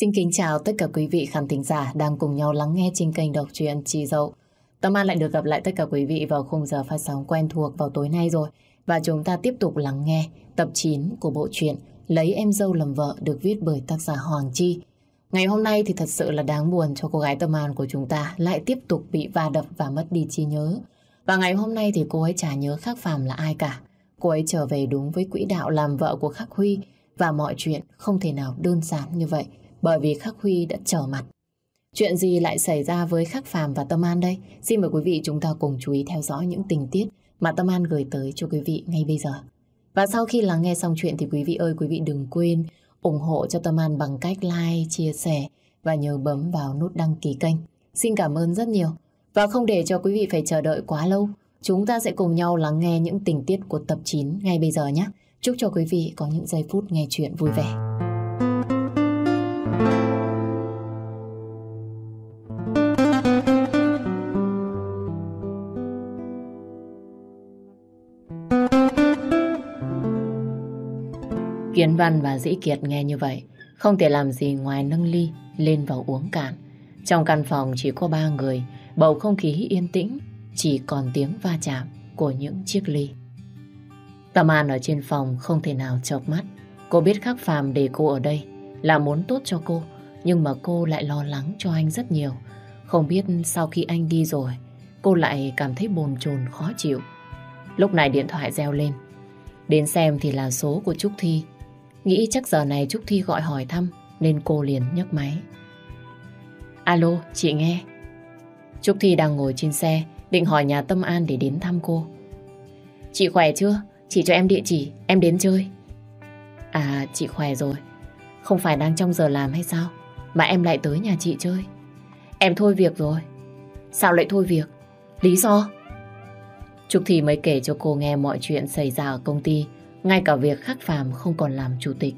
Xin kính chào tất cả quý vị khán thính giả đang cùng nhau lắng nghe trên kênh đọc truyện chi Dậu. Tâm An lại được gặp lại tất cả quý vị vào khung giờ phát sóng quen thuộc vào tối nay rồi. Và chúng ta tiếp tục lắng nghe tập 9 của bộ truyện Lấy em dâu làm vợ được viết bởi tác giả Hoàng Chi. Ngày hôm nay thì thật sự là đáng buồn cho cô gái Tâm An của chúng ta lại tiếp tục bị va đập và mất đi trí nhớ. Và ngày hôm nay thì cô ấy chả nhớ Khắc Phàm là ai cả. Cô ấy trở về đúng với quỹ đạo làm vợ của Khắc Huy và mọi chuyện không thể nào đơn giản như vậy bởi vì Khắc Huy đã trở mặt. Chuyện gì lại xảy ra với Khắc Phàm và Tâm An đây? Xin mời quý vị chúng ta cùng chú ý theo dõi những tình tiết mà Tâm An gửi tới cho quý vị ngay bây giờ. Và sau khi lắng nghe xong chuyện thì quý vị ơi quý vị đừng quên ủng hộ cho Tâm An bằng cách like, chia sẻ và nhớ bấm vào nút đăng ký kênh. Xin cảm ơn rất nhiều. Và không để cho quý vị phải chờ đợi quá lâu, chúng ta sẽ cùng nhau lắng nghe những tình tiết của tập 9 ngay bây giờ nhé. Chúc cho quý vị có những giây phút nghe chuyện vui vẻ. Kiến Văn và Dĩ Kiệt nghe như vậy, không thể làm gì ngoài nâng ly lên vào uống cạn. Trong căn phòng chỉ có ba người, bầu không khí yên tĩnh, chỉ còn tiếng va chạm của những chiếc ly. Tâm An ở trên phòng không thể nào chợp mắt. Cô biết khắc phàm để cô ở đây là muốn tốt cho cô, nhưng mà cô lại lo lắng cho anh rất nhiều. Không biết sau khi anh đi rồi, cô lại cảm thấy bồn chồn khó chịu. Lúc này điện thoại reo lên. Đến xem thì là số của Trúc Thi. Nghĩ chắc giờ này Trúc Thi gọi hỏi thăm nên cô liền nhấc máy. Alo, chị nghe. Trúc Thi đang ngồi trên xe định hỏi nhà Tâm An để đến thăm cô. Chị khỏe chưa? Chị cho em địa chỉ, em đến chơi. À, chị khỏe rồi. Không phải đang trong giờ làm hay sao? Mà em lại tới nhà chị chơi. Em thôi việc rồi. Sao lại thôi việc? Lý do? Trúc Thi mới kể cho cô nghe mọi chuyện xảy ra ở công ty ngay cả việc khắc phàm không còn làm chủ tịch.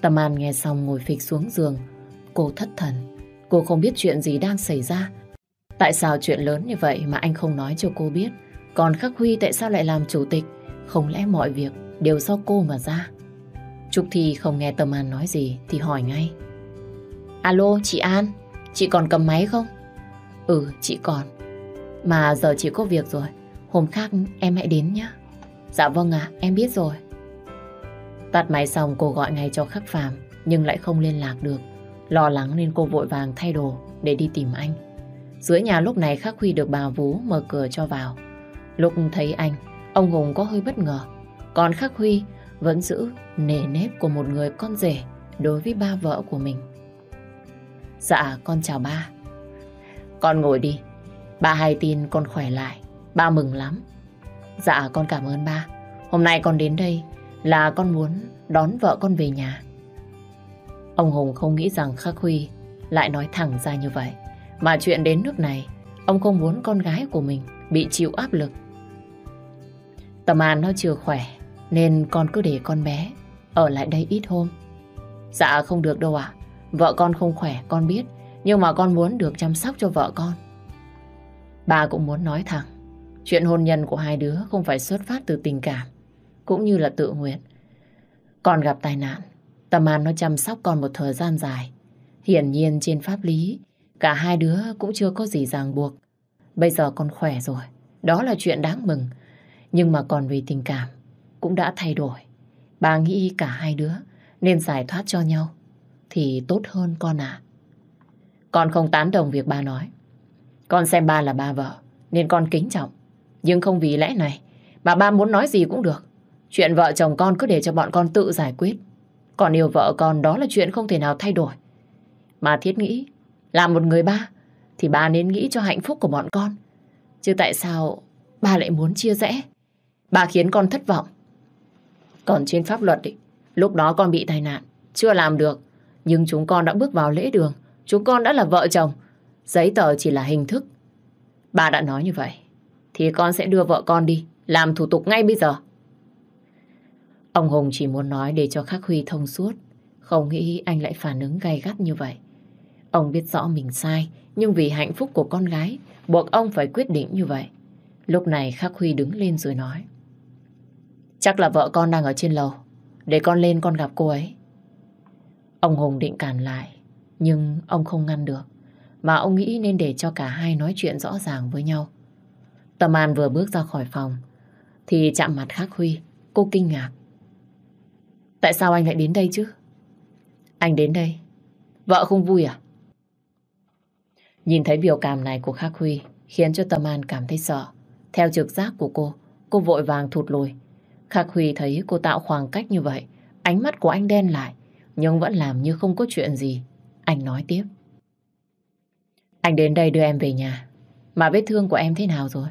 Tâm An nghe xong ngồi phịch xuống giường. Cô thất thần. Cô không biết chuyện gì đang xảy ra. Tại sao chuyện lớn như vậy mà anh không nói cho cô biết? Còn Khắc Huy tại sao lại làm chủ tịch? Không lẽ mọi việc đều do cô mà ra? Trúc Thi không nghe Tâm An nói gì thì hỏi ngay. Alo, chị An, chị còn cầm máy không? Ừ, chị còn. Mà giờ chị có việc rồi, hôm khác em hãy đến nhé. Dạ vâng ạ, em biết rồi. Tắt máy xong cô gọi ngay cho khắc phàm nhưng lại không liên lạc được. Lo lắng nên cô vội vàng thay đồ để đi tìm anh. Dưới nhà lúc này khắc huy được bà Vú mở cửa cho vào. Lúc thấy anh, ông Hùng có hơi bất ngờ. Còn khắc huy vẫn giữ nề nếp của một người con rể đối với ba vợ của mình. Dạ, con chào ba. Con ngồi đi. Ba hay tin con khỏe lại. Ba mừng lắm. Dạ, con cảm ơn ba. Hôm nay con đến đây là con muốn đón vợ con về nhà. Ông Hùng không nghĩ rằng Khắc Huy lại nói thẳng ra như vậy. Mà chuyện đến nước này, ông không muốn con gái của mình bị chịu áp lực. Tầm An nó chưa khỏe, nên con cứ để con bé ở lại đây ít hôm. Dạ không được đâu ạ, vợ con không khỏe con biết, nhưng mà con muốn được chăm sóc cho vợ con. Bà cũng muốn nói thẳng, chuyện hôn nhân của hai đứa không phải xuất phát từ tình cảm, cũng như là tự nguyện. Con gặp tai nạn, Tâm An nó chăm sóc con một thời gian dài. Hiển nhiên trên pháp lý, cả hai đứa cũng chưa có gì ràng buộc. Bây giờ con khỏe rồi, đó là chuyện đáng mừng. Nhưng mà còn về tình cảm, cũng đã thay đổi. Bà nghĩ cả hai đứa nên giải thoát cho nhau, thì tốt hơn con ạ. Con không tán đồng việc ba nói. Con xem ba là ba vợ, nên con kính trọng. Nhưng không vì lẽ này, mà ba muốn nói gì cũng được. Chuyện vợ chồng con cứ để cho bọn con tự giải quyết. Còn yêu vợ con đó là chuyện không thể nào thay đổi. Mà Thiết nghĩ, là một người ba, thì ba nên nghĩ cho hạnh phúc của bọn con. Chứ tại sao ba lại muốn chia rẽ? Ba khiến con thất vọng. Còn trên pháp luật, ý, lúc đó con bị tai nạn, chưa làm được. Nhưng chúng con đã bước vào lễ đường, chúng con đã là vợ chồng. Giấy tờ chỉ là hình thức. Ba đã nói như vậy, thì con sẽ đưa vợ con đi, làm thủ tục ngay bây giờ. Ông Hùng chỉ muốn nói để cho Khắc Huy thông suốt, không nghĩ anh lại phản ứng gay gắt như vậy. Ông biết rõ mình sai, nhưng vì hạnh phúc của con gái, buộc ông phải quyết định như vậy. Lúc này Khắc Huy đứng lên rồi nói. Chắc là vợ con đang ở trên lầu, để con lên con gặp cô ấy. Ông Hùng định cản lại, nhưng ông không ngăn được, mà ông nghĩ nên để cho cả hai nói chuyện rõ ràng với nhau. Tâm An vừa bước ra khỏi phòng, thì chạm mặt Khắc Huy, cô kinh ngạc. Tại sao anh lại đến đây chứ? Anh đến đây. Vợ không vui à? Nhìn thấy biểu cảm này của Khắc Huy khiến cho Tâm An cảm thấy sợ. Theo trực giác của cô, cô vội vàng thụt lùi. Khắc Huy thấy cô tạo khoảng cách như vậy, ánh mắt của anh đen lại, nhưng vẫn làm như không có chuyện gì. Anh nói tiếp. Anh đến đây đưa em về nhà. Mà vết thương của em thế nào rồi?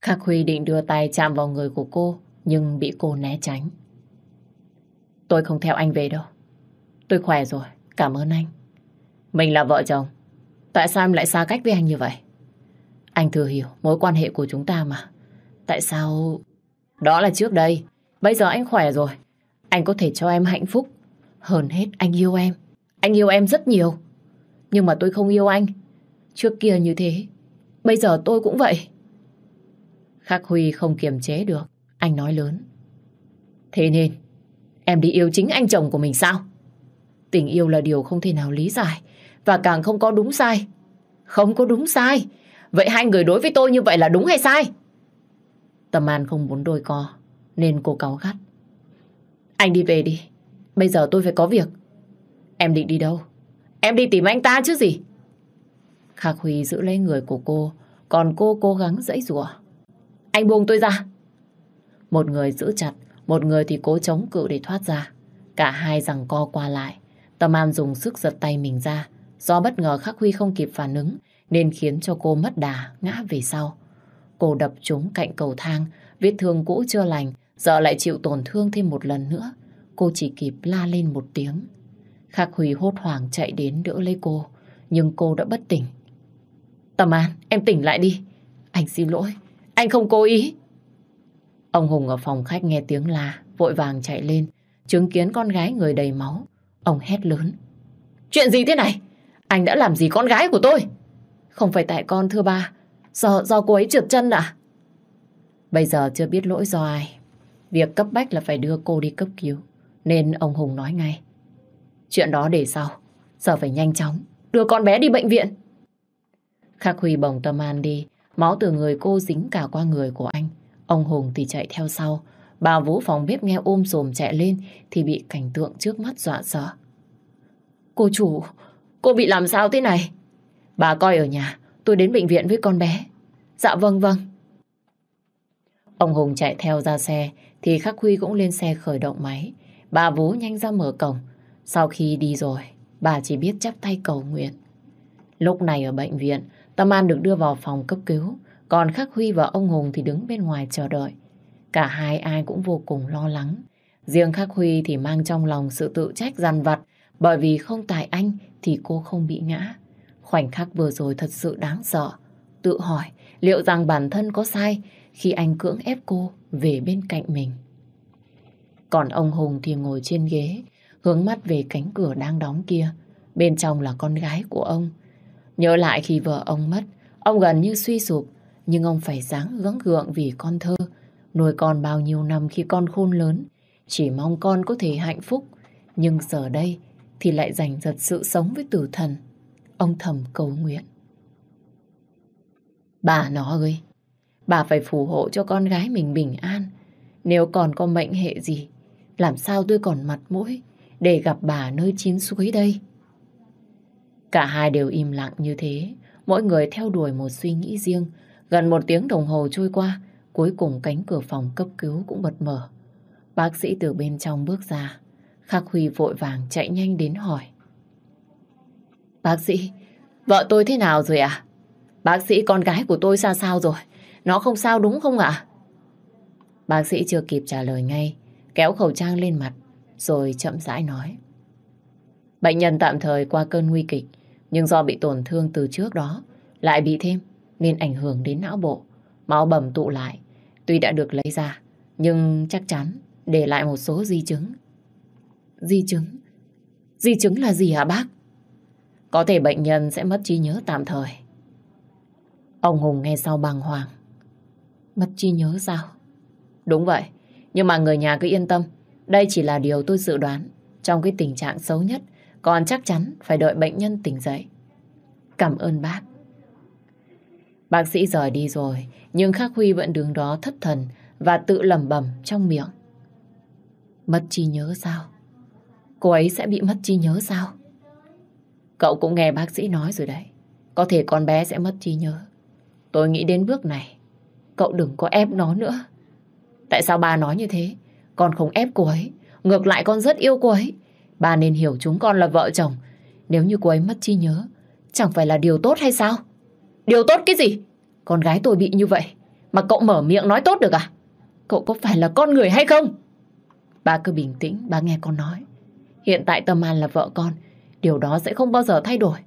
Khắc Huy định đưa tay chạm vào người của cô, nhưng bị cô né tránh. Tôi không theo anh về đâu. Tôi khỏe rồi, cảm ơn anh. Mình là vợ chồng. Tại sao em lại xa cách với anh như vậy? Anh thừa hiểu mối quan hệ của chúng ta mà. Tại sao... Đó là trước đây. Bây giờ anh khỏe rồi. Anh có thể cho em hạnh phúc. Hơn hết anh yêu em. Anh yêu em rất nhiều. Nhưng mà tôi không yêu anh. Trước kia như thế. Bây giờ tôi cũng vậy. Khắc Huy không kiềm chế được. Anh nói lớn. Thế nên Em đi yêu chính anh chồng của mình sao? Tình yêu là điều không thể nào lý giải và càng không có đúng sai. Không có đúng sai. Vậy hai người đối với tôi như vậy là đúng hay sai? Tâm An không muốn đôi co nên cô cáu gắt. Anh đi về đi. Bây giờ tôi phải có việc. Em định đi đâu? Em đi tìm anh ta chứ gì? Khắc Huy giữ lấy người của cô còn cô cố gắng dãy rùa. Anh buông tôi ra. Một người giữ chặt một người thì cố chống cự để thoát ra. Cả hai rằng co qua lại. Tâm An dùng sức giật tay mình ra. Do bất ngờ Khắc Huy không kịp phản ứng nên khiến cho cô mất đà, ngã về sau. Cô đập trúng cạnh cầu thang, vết thương cũ chưa lành, giờ lại chịu tổn thương thêm một lần nữa. Cô chỉ kịp la lên một tiếng. Khắc Huy hốt hoảng chạy đến đỡ lấy cô, nhưng cô đã bất tỉnh. Tâm An, em tỉnh lại đi. Anh xin lỗi, anh không cố ý. Ông Hùng ở phòng khách nghe tiếng la, vội vàng chạy lên, chứng kiến con gái người đầy máu. Ông hét lớn. Chuyện gì thế này? Anh đã làm gì con gái của tôi? Không phải tại con thưa ba, do, do cô ấy trượt chân À? Bây giờ chưa biết lỗi do ai. Việc cấp bách là phải đưa cô đi cấp cứu. Nên ông Hùng nói ngay. Chuyện đó để sau. Giờ phải nhanh chóng. Đưa con bé đi bệnh viện. Khắc Huy bồng tâm an đi. Máu từ người cô dính cả qua người của anh. Ông Hùng thì chạy theo sau. Bà Vũ phòng bếp nghe ôm sồm chạy lên thì bị cảnh tượng trước mắt dọa sợ. Cô chủ, cô bị làm sao thế này? Bà coi ở nhà, tôi đến bệnh viện với con bé. Dạ vâng vâng. Ông Hùng chạy theo ra xe thì Khắc Huy cũng lên xe khởi động máy. Bà Vũ nhanh ra mở cổng. Sau khi đi rồi, bà chỉ biết chắp tay cầu nguyện. Lúc này ở bệnh viện, Tâm An được đưa vào phòng cấp cứu. Còn Khắc Huy và ông Hùng thì đứng bên ngoài chờ đợi. Cả hai ai cũng vô cùng lo lắng. Riêng Khắc Huy thì mang trong lòng sự tự trách dằn vặt bởi vì không tài anh thì cô không bị ngã. Khoảnh khắc vừa rồi thật sự đáng sợ. Tự hỏi liệu rằng bản thân có sai khi anh cưỡng ép cô về bên cạnh mình. Còn ông Hùng thì ngồi trên ghế, hướng mắt về cánh cửa đang đóng kia. Bên trong là con gái của ông. Nhớ lại khi vợ ông mất, ông gần như suy sụp nhưng ông phải dáng gắng gượng vì con thơ. Nuôi con bao nhiêu năm khi con khôn lớn, chỉ mong con có thể hạnh phúc. Nhưng giờ đây thì lại giành giật sự sống với tử thần. Ông thầm cầu nguyện. Bà nó ơi, bà phải phù hộ cho con gái mình bình an. Nếu còn có mệnh hệ gì, làm sao tôi còn mặt mũi để gặp bà nơi chín suối đây? Cả hai đều im lặng như thế, mỗi người theo đuổi một suy nghĩ riêng, Gần một tiếng đồng hồ trôi qua, cuối cùng cánh cửa phòng cấp cứu cũng bật mở. Bác sĩ từ bên trong bước ra. Khắc Huy vội vàng chạy nhanh đến hỏi. Bác sĩ, vợ tôi thế nào rồi ạ? À? Bác sĩ, con gái của tôi ra sao rồi? Nó không sao đúng không ạ? Bác sĩ chưa kịp trả lời ngay, kéo khẩu trang lên mặt, rồi chậm rãi nói. Bệnh nhân tạm thời qua cơn nguy kịch, nhưng do bị tổn thương từ trước đó, lại bị thêm nên ảnh hưởng đến não bộ. Máu bầm tụ lại, tuy đã được lấy ra, nhưng chắc chắn để lại một số di chứng. Di chứng? Di chứng là gì hả bác? Có thể bệnh nhân sẽ mất trí nhớ tạm thời. Ông Hùng nghe sau bàng hoàng. Mất trí nhớ sao? Đúng vậy, nhưng mà người nhà cứ yên tâm. Đây chỉ là điều tôi dự đoán trong cái tình trạng xấu nhất, còn chắc chắn phải đợi bệnh nhân tỉnh dậy. Cảm ơn bác Bác sĩ rời đi rồi, nhưng Khắc Huy vẫn đứng đó thất thần và tự lẩm bẩm trong miệng. Mất trí nhớ sao? Cô ấy sẽ bị mất trí nhớ sao? Cậu cũng nghe bác sĩ nói rồi đấy. Có thể con bé sẽ mất trí nhớ. Tôi nghĩ đến bước này, cậu đừng có ép nó nữa. Tại sao ba nói như thế? Con không ép cô ấy. Ngược lại con rất yêu cô ấy. Ba nên hiểu chúng con là vợ chồng. Nếu như cô ấy mất trí nhớ, chẳng phải là điều tốt hay sao? Điều tốt cái gì? Con gái tôi bị như vậy mà cậu mở miệng nói tốt được à? Cậu có phải là con người hay không? ba cứ bình tĩnh, ba nghe con nói. Hiện tại Tâm An là vợ con, điều đó sẽ không bao giờ thay đổi.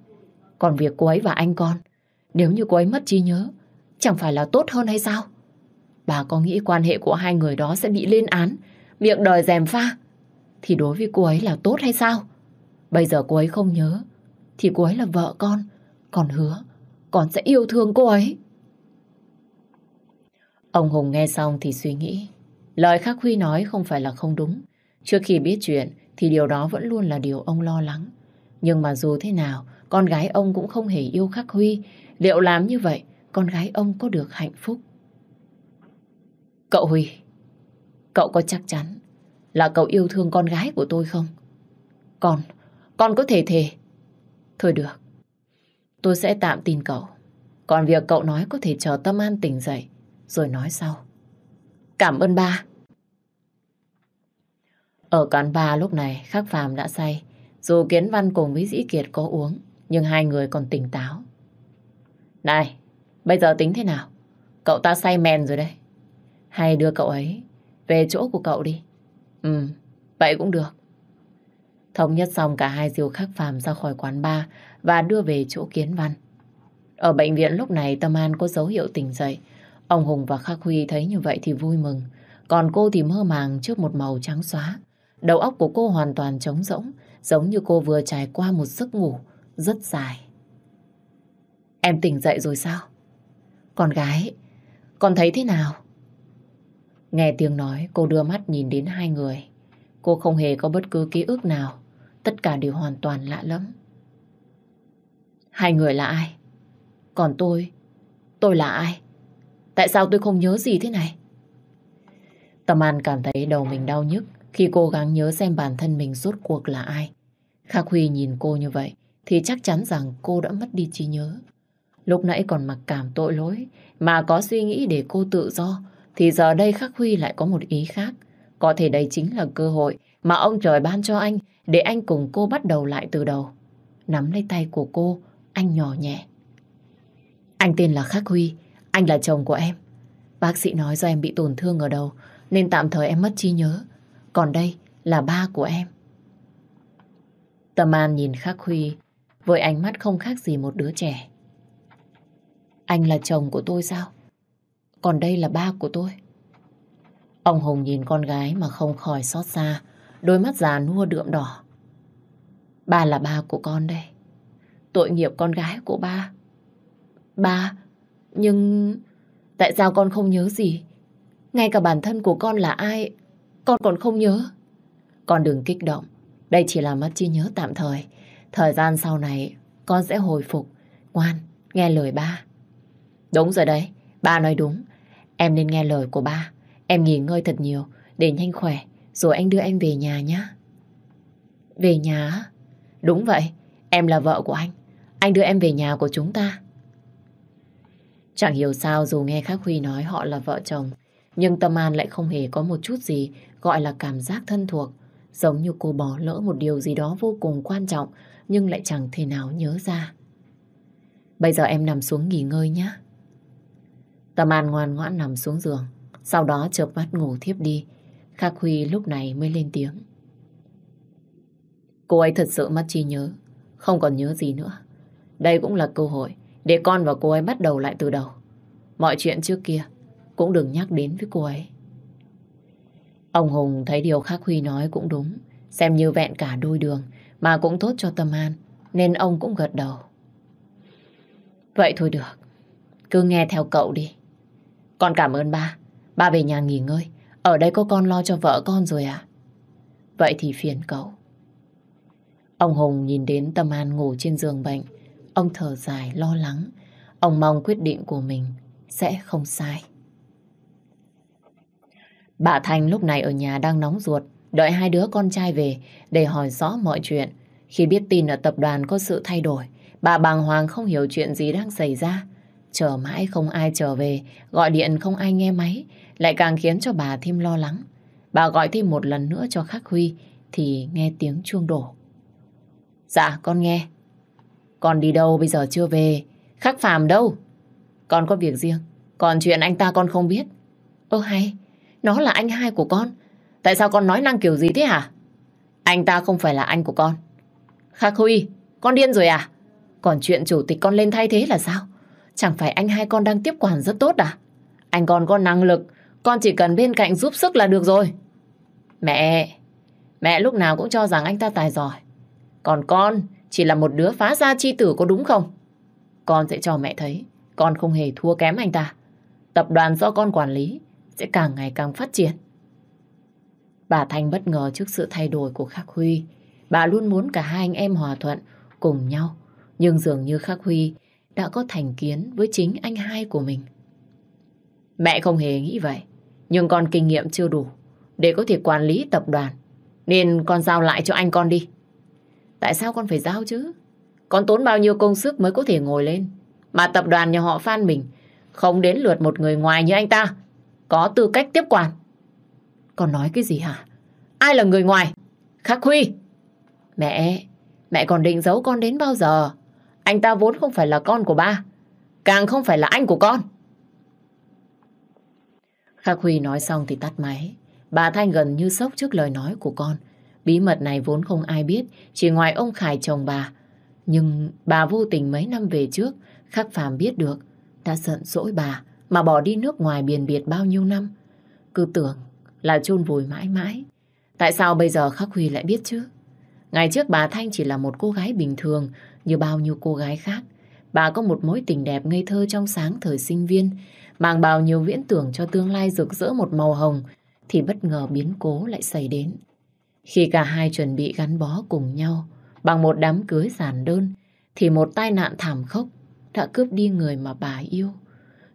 Còn việc cô ấy và anh con, nếu như cô ấy mất trí nhớ, chẳng phải là tốt hơn hay sao? Bà có nghĩ quan hệ của hai người đó sẽ bị lên án, miệng đòi dèm pha, thì đối với cô ấy là tốt hay sao? Bây giờ cô ấy không nhớ, thì cô ấy là vợ con, còn hứa còn sẽ yêu thương cô ấy. Ông Hùng nghe xong thì suy nghĩ. Lời Khắc Huy nói không phải là không đúng. Trước khi biết chuyện thì điều đó vẫn luôn là điều ông lo lắng. Nhưng mà dù thế nào, con gái ông cũng không hề yêu Khắc Huy. Liệu làm như vậy, con gái ông có được hạnh phúc? Cậu Huy, cậu có chắc chắn là cậu yêu thương con gái của tôi không? Con, con có thể thề. Thôi được, Tôi sẽ tạm tin cậu. Còn việc cậu nói có thể chờ Tâm An tỉnh dậy, rồi nói sau. Cảm ơn ba. Ở quán ba lúc này, Khắc Phàm đã say. Dù Kiến Văn cùng với Dĩ Kiệt có uống, nhưng hai người còn tỉnh táo. Này, bây giờ tính thế nào? Cậu ta say men rồi đấy. Hay đưa cậu ấy về chỗ của cậu đi. Ừ, vậy cũng được. Thống nhất xong cả hai diêu khắc phàm ra khỏi quán bar và đưa về chỗ kiến văn. Ở bệnh viện lúc này Tâm An có dấu hiệu tỉnh dậy. Ông Hùng và Khắc Huy thấy như vậy thì vui mừng. Còn cô thì mơ màng trước một màu trắng xóa. Đầu óc của cô hoàn toàn trống rỗng, giống như cô vừa trải qua một giấc ngủ rất dài. Em tỉnh dậy rồi sao? Con gái, con thấy thế nào? Nghe tiếng nói, cô đưa mắt nhìn đến hai người. Cô không hề có bất cứ ký ức nào Tất cả đều hoàn toàn lạ lắm Hai người là ai? Còn tôi, tôi là ai? Tại sao tôi không nhớ gì thế này? Tâm An cảm thấy đầu mình đau nhức khi cố gắng nhớ xem bản thân mình rốt cuộc là ai. Khắc Huy nhìn cô như vậy thì chắc chắn rằng cô đã mất đi trí nhớ. Lúc nãy còn mặc cảm tội lỗi mà có suy nghĩ để cô tự do thì giờ đây Khắc Huy lại có một ý khác. Có thể đây chính là cơ hội mà ông trời ban cho anh để anh cùng cô bắt đầu lại từ đầu. Nắm lấy tay của cô, anh nhỏ nhẹ. Anh tên là Khắc Huy, anh là chồng của em. Bác sĩ nói do em bị tổn thương ở đầu nên tạm thời em mất trí nhớ. Còn đây là ba của em. Tâm An nhìn Khắc Huy với ánh mắt không khác gì một đứa trẻ. Anh là chồng của tôi sao? Còn đây là ba của tôi. Ông Hùng nhìn con gái mà không khỏi xót xa, đôi mắt già nua đượm đỏ. Ba là ba của con đây. Tội nghiệp con gái của ba. Ba, nhưng tại sao con không nhớ gì? Ngay cả bản thân của con là ai, con còn không nhớ. Con đừng kích động, đây chỉ là mất trí nhớ tạm thời. Thời gian sau này con sẽ hồi phục. Ngoan, nghe lời ba. Đúng rồi đấy, ba nói đúng. Em nên nghe lời của ba. Em nghỉ ngơi thật nhiều để nhanh khỏe rồi anh đưa em về nhà nhé. Về nhà? Đúng vậy, em là vợ của anh. Anh đưa em về nhà của chúng ta. Chẳng hiểu sao dù nghe Khắc Huy nói họ là vợ chồng, nhưng Tâm An lại không hề có một chút gì gọi là cảm giác thân thuộc, giống như cô bỏ lỡ một điều gì đó vô cùng quan trọng nhưng lại chẳng thể nào nhớ ra. Bây giờ em nằm xuống nghỉ ngơi nhé. Tâm An ngoan ngoãn nằm xuống giường. Sau đó chợp mắt ngủ thiếp đi. Khắc Huy lúc này mới lên tiếng. Cô ấy thật sự mất trí nhớ, không còn nhớ gì nữa. Đây cũng là cơ hội để con và cô ấy bắt đầu lại từ đầu. Mọi chuyện trước kia cũng đừng nhắc đến với cô ấy. Ông Hùng thấy điều Khắc Huy nói cũng đúng, xem như vẹn cả đôi đường mà cũng tốt cho tâm an, nên ông cũng gật đầu. Vậy thôi được, cứ nghe theo cậu đi. Còn cảm ơn ba Ba về nhà nghỉ ngơi, ở đây có con lo cho vợ con rồi à? Vậy thì phiền cậu. Ông Hùng nhìn đến Tâm An ngủ trên giường bệnh. Ông thở dài lo lắng. Ông mong quyết định của mình sẽ không sai. Bà Thanh lúc này ở nhà đang nóng ruột, đợi hai đứa con trai về để hỏi rõ mọi chuyện. Khi biết tin ở tập đoàn có sự thay đổi, bà bàng hoàng không hiểu chuyện gì đang xảy ra. Chờ mãi không ai trở về, gọi điện không ai nghe máy, lại càng khiến cho bà thêm lo lắng. Bà gọi thêm một lần nữa cho Khắc Huy, thì nghe tiếng chuông đổ. Dạ, con nghe. Con đi đâu bây giờ chưa về? Khắc Phàm đâu? Con có việc riêng, còn chuyện anh ta con không biết. Ơ hay, nó là anh hai của con. Tại sao con nói năng kiểu gì thế hả? Anh ta không phải là anh của con. Khắc Huy, con điên rồi à? Còn chuyện chủ tịch con lên thay thế là sao? Chẳng phải anh hai con đang tiếp quản rất tốt à? Anh còn có năng lực, con chỉ cần bên cạnh giúp sức là được rồi. Mẹ, mẹ lúc nào cũng cho rằng anh ta tài giỏi. Còn con chỉ là một đứa phá gia chi tử có đúng không? Con sẽ cho mẹ thấy, con không hề thua kém anh ta. Tập đoàn do con quản lý sẽ càng ngày càng phát triển. Bà Thanh bất ngờ trước sự thay đổi của Khắc Huy. Bà luôn muốn cả hai anh em hòa thuận cùng nhau. Nhưng dường như Khắc Huy đã có thành kiến với chính anh hai của mình. Mẹ không hề nghĩ vậy, nhưng con kinh nghiệm chưa đủ để có thể quản lý tập đoàn, nên con giao lại cho anh con đi. Tại sao con phải giao chứ? Con tốn bao nhiêu công sức mới có thể ngồi lên, mà tập đoàn nhà họ Phan mình không đến lượt một người ngoài như anh ta, có tư cách tiếp quản. Con nói cái gì hả? Ai là người ngoài? Khắc Huy! Mẹ, mẹ còn định giấu con đến bao giờ? Anh ta vốn không phải là con của ba. Càng không phải là anh của con. Khắc Huy nói xong thì tắt máy. Bà Thanh gần như sốc trước lời nói của con. Bí mật này vốn không ai biết, chỉ ngoài ông Khải chồng bà. Nhưng bà vô tình mấy năm về trước, Khắc Phàm biết được, đã giận dỗi bà mà bỏ đi nước ngoài biển biệt bao nhiêu năm. Cứ tưởng là chôn vùi mãi mãi. Tại sao bây giờ Khắc Huy lại biết chứ? Ngày trước bà Thanh chỉ là một cô gái bình thường, như bao nhiêu cô gái khác, bà có một mối tình đẹp ngây thơ trong sáng thời sinh viên, mang bao nhiêu viễn tưởng cho tương lai rực rỡ một màu hồng, thì bất ngờ biến cố lại xảy đến. Khi cả hai chuẩn bị gắn bó cùng nhau, bằng một đám cưới giản đơn, thì một tai nạn thảm khốc đã cướp đi người mà bà yêu.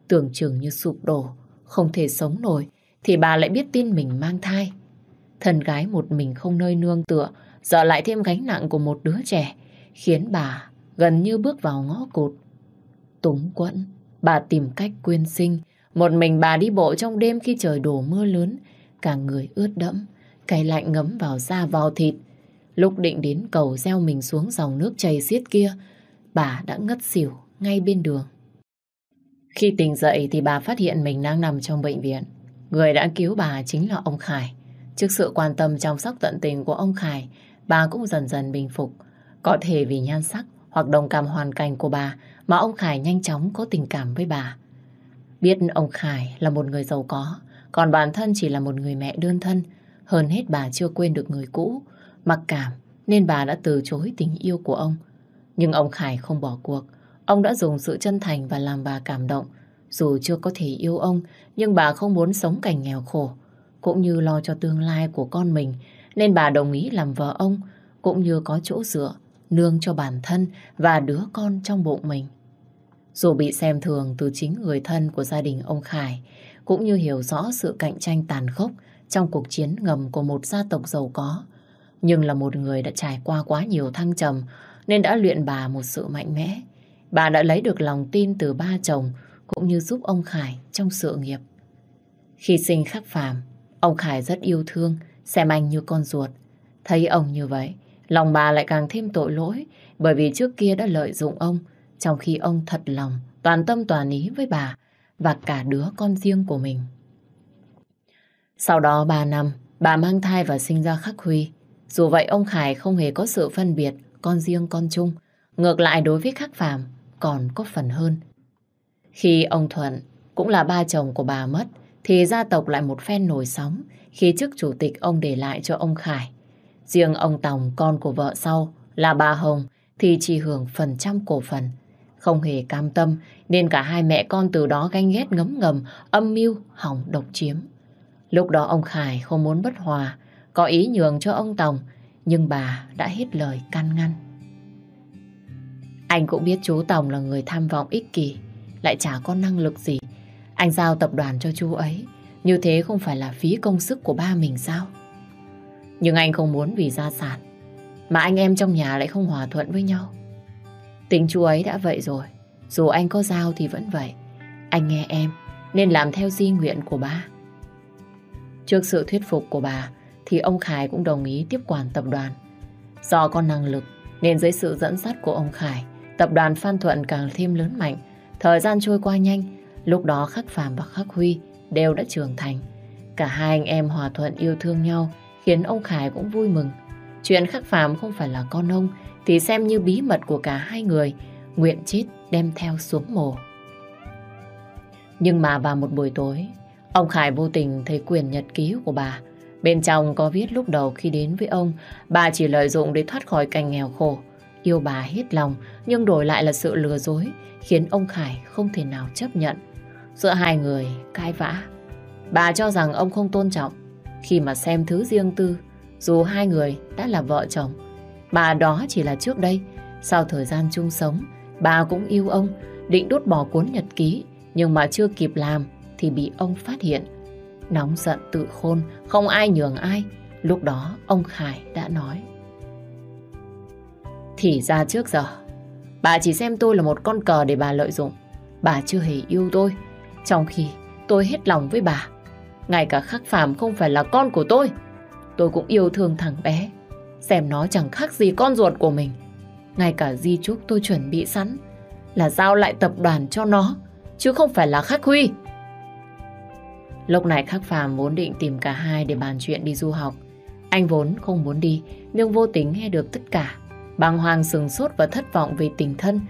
Tưởng chừng như sụp đổ, không thể sống nổi, thì bà lại biết tin mình mang thai. Thần gái một mình không nơi nương tựa, giờ lại thêm gánh nặng của một đứa trẻ, khiến bà gần như bước vào ngõ cụt. Túng quẫn, bà tìm cách quyên sinh. Một mình bà đi bộ trong đêm khi trời đổ mưa lớn, cả người ướt đẫm, cái lạnh ngấm vào da vào thịt. Lúc định đến cầu gieo mình xuống dòng nước chảy xiết kia, bà đã ngất xỉu ngay bên đường. Khi tỉnh dậy thì bà phát hiện mình đang nằm trong bệnh viện. Người đã cứu bà chính là ông Khải. Trước sự quan tâm chăm sóc tận tình của ông Khải, bà cũng dần dần bình phục. Có thể vì nhan sắc hoặc đồng cảm hoàn cảnh của bà mà ông Khải nhanh chóng có tình cảm với bà. Biết ông Khải là một người giàu có, còn bản thân chỉ là một người mẹ đơn thân. Hơn hết bà chưa quên được người cũ, mặc cảm nên bà đã từ chối tình yêu của ông. Nhưng ông Khải không bỏ cuộc. Ông đã dùng sự chân thành và làm bà cảm động. Dù chưa có thể yêu ông, nhưng bà không muốn sống cảnh nghèo khổ, cũng như lo cho tương lai của con mình, nên bà đồng ý làm vợ ông, cũng như có chỗ dựa nương cho bản thân và đứa con trong bụng mình. Dù bị xem thường từ chính người thân của gia đình ông Khải, cũng như hiểu rõ sự cạnh tranh tàn khốc trong cuộc chiến ngầm của một gia tộc giàu có. Nhưng là một người đã trải qua quá nhiều thăng trầm nên đã luyện bà một sự mạnh mẽ. Bà đã lấy được lòng tin từ ba chồng cũng như giúp ông Khải trong sự nghiệp. Khi sinh khắc phàm, ông Khải rất yêu thương, xem anh như con ruột. Thấy ông như vậy, Lòng bà lại càng thêm tội lỗi bởi vì trước kia đã lợi dụng ông trong khi ông thật lòng, toàn tâm toàn ý với bà và cả đứa con riêng của mình. Sau đó 3 năm, bà mang thai và sinh ra Khắc Huy. Dù vậy ông Khải không hề có sự phân biệt con riêng con chung, ngược lại đối với Khắc Phạm còn có phần hơn. Khi ông Thuận, cũng là ba chồng của bà mất, thì gia tộc lại một phen nổi sóng khi chức chủ tịch ông để lại cho ông Khải Riêng ông Tòng, con của vợ sau, là bà Hồng, thì chỉ hưởng phần trăm cổ phần. Không hề cam tâm, nên cả hai mẹ con từ đó ganh ghét ngấm ngầm, âm mưu, hỏng độc chiếm. Lúc đó ông Khải không muốn bất hòa, có ý nhường cho ông Tòng, nhưng bà đã hết lời can ngăn. Anh cũng biết chú Tòng là người tham vọng ích kỷ, lại chả có năng lực gì. Anh giao tập đoàn cho chú ấy, như thế không phải là phí công sức của ba mình sao? Nhưng anh không muốn vì gia sản Mà anh em trong nhà lại không hòa thuận với nhau Tình chú ấy đã vậy rồi Dù anh có giao thì vẫn vậy Anh nghe em Nên làm theo di nguyện của ba Trước sự thuyết phục của bà Thì ông Khải cũng đồng ý tiếp quản tập đoàn Do có năng lực Nên dưới sự dẫn dắt của ông Khải Tập đoàn Phan Thuận càng thêm lớn mạnh Thời gian trôi qua nhanh Lúc đó Khắc Phạm và Khắc Huy đều đã trưởng thành Cả hai anh em hòa thuận yêu thương nhau khiến ông Khải cũng vui mừng. Chuyện khắc phàm không phải là con ông thì xem như bí mật của cả hai người, nguyện chết đem theo xuống mồ. Nhưng mà vào một buổi tối, ông Khải vô tình thấy quyền nhật ký của bà. Bên trong có viết lúc đầu khi đến với ông, bà chỉ lợi dụng để thoát khỏi cảnh nghèo khổ. Yêu bà hết lòng, nhưng đổi lại là sự lừa dối, khiến ông Khải không thể nào chấp nhận. Giữa hai người cai vã, bà cho rằng ông không tôn trọng, khi mà xem thứ riêng tư, dù hai người đã là vợ chồng. Bà đó chỉ là trước đây, sau thời gian chung sống, bà cũng yêu ông, định đốt bỏ cuốn nhật ký, nhưng mà chưa kịp làm thì bị ông phát hiện. Nóng giận tự khôn, không ai nhường ai. Lúc đó ông Khải đã nói. Thì ra trước giờ, bà chỉ xem tôi là một con cờ để bà lợi dụng. Bà chưa hề yêu tôi, trong khi tôi hết lòng với bà ngay cả khắc phàm không phải là con của tôi Tôi cũng yêu thương thằng bé Xem nó chẳng khác gì con ruột của mình Ngay cả di trúc tôi chuẩn bị sẵn Là giao lại tập đoàn cho nó Chứ không phải là khắc huy Lúc này khắc phàm muốn định tìm cả hai Để bàn chuyện đi du học Anh vốn không muốn đi Nhưng vô tính nghe được tất cả Bàng hoàng sừng sốt và thất vọng về tình thân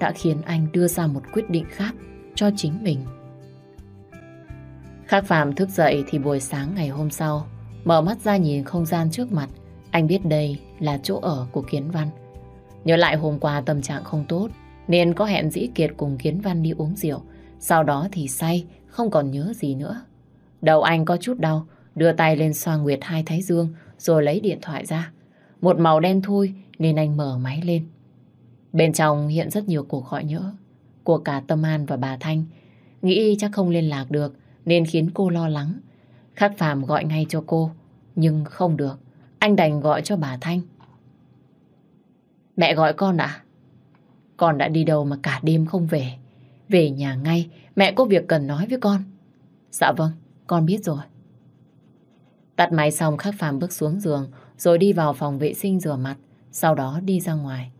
Đã khiến anh đưa ra một quyết định khác Cho chính mình Khác Phạm thức dậy thì buổi sáng ngày hôm sau, mở mắt ra nhìn không gian trước mặt, anh biết đây là chỗ ở của Kiến Văn. Nhớ lại hôm qua tâm trạng không tốt, nên có hẹn Dĩ Kiệt cùng Kiến Văn đi uống rượu, sau đó thì say, không còn nhớ gì nữa. Đầu anh có chút đau, đưa tay lên xoa nguyệt hai thái dương, rồi lấy điện thoại ra. Một màu đen thui nên anh mở máy lên. Bên trong hiện rất nhiều cuộc gọi nhỡ của cả Tâm An và bà Thanh. Nghĩ chắc không liên lạc được nên khiến cô lo lắng. Khắc Phạm gọi ngay cho cô, nhưng không được. Anh đành gọi cho bà Thanh. Mẹ gọi con ạ. À? Con đã đi đâu mà cả đêm không về. Về nhà ngay, mẹ có việc cần nói với con. Dạ vâng, con biết rồi. Tắt máy xong Khắc Phạm bước xuống giường rồi đi vào phòng vệ sinh rửa mặt, sau đó đi ra ngoài.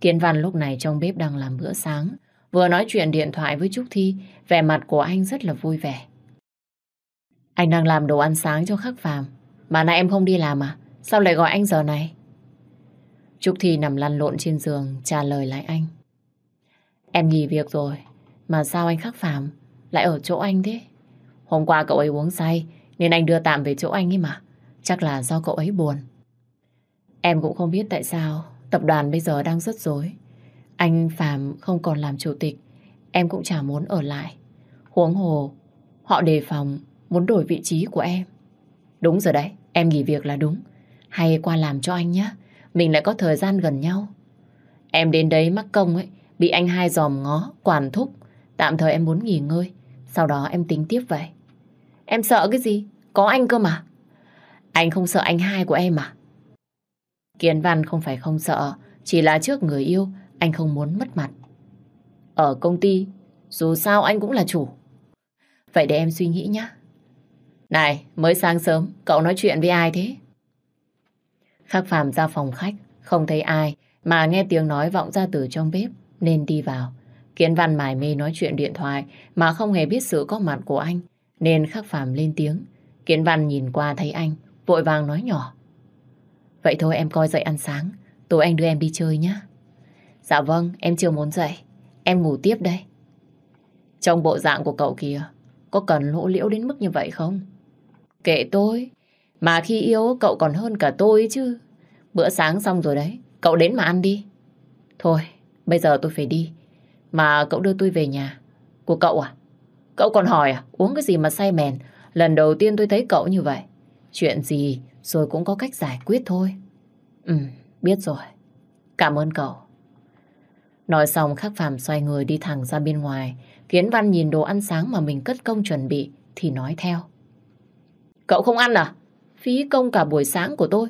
Kiến Văn lúc này trong bếp đang làm bữa sáng, vừa nói chuyện điện thoại với Trúc Thi, vẻ mặt của anh rất là vui vẻ. Anh đang làm đồ ăn sáng cho khắc phàm. Mà nay em không đi làm à? Sao lại gọi anh giờ này? Trúc Thi nằm lăn lộn trên giường trả lời lại anh. Em nghỉ việc rồi. Mà sao anh khắc phàm lại ở chỗ anh thế? Hôm qua cậu ấy uống say nên anh đưa tạm về chỗ anh ấy mà. Chắc là do cậu ấy buồn. Em cũng không biết tại sao tập đoàn bây giờ đang rất rối. Anh phàm không còn làm chủ tịch, em cũng chả muốn ở lại. Huống hồ, họ đề phòng muốn đổi vị trí của em. Đúng rồi đấy, em nghỉ việc là đúng. Hay qua làm cho anh nhé, mình lại có thời gian gần nhau. Em đến đấy mắc công ấy, bị anh hai giòm ngó, quản thúc. Tạm thời em muốn nghỉ ngơi, sau đó em tính tiếp vậy. Em sợ cái gì? Có anh cơ mà. Anh không sợ anh hai của em à? Kiến Văn không phải không sợ, chỉ là trước người yêu, anh không muốn mất mặt. Ở công ty, dù sao anh cũng là chủ. Vậy để em suy nghĩ nhé. Này, mới sáng sớm, cậu nói chuyện với ai thế? Khắc Phạm ra phòng khách, không thấy ai, mà nghe tiếng nói vọng ra từ trong bếp, nên đi vào. Kiến Văn mải mê nói chuyện điện thoại mà không hề biết sự có mặt của anh, nên Khắc Phạm lên tiếng. Kiến Văn nhìn qua thấy anh, vội vàng nói nhỏ. Vậy thôi em coi dậy ăn sáng, tối anh đưa em đi chơi nhé. Dạ vâng, em chưa muốn dậy, em ngủ tiếp đây. Trong bộ dạng của cậu kia, có cần lỗ liễu đến mức như vậy không? Kệ tôi. Mà khi yêu cậu còn hơn cả tôi chứ. Bữa sáng xong rồi đấy. Cậu đến mà ăn đi. Thôi, bây giờ tôi phải đi. Mà cậu đưa tôi về nhà. Của cậu à? Cậu còn hỏi à? Uống cái gì mà say mèn? Lần đầu tiên tôi thấy cậu như vậy. Chuyện gì rồi cũng có cách giải quyết thôi. Ừ, biết rồi. Cảm ơn cậu. Nói xong khắc phàm xoay người đi thẳng ra bên ngoài, kiến Văn nhìn đồ ăn sáng mà mình cất công chuẩn bị thì nói theo. Cậu không ăn à? Phí công cả buổi sáng của tôi.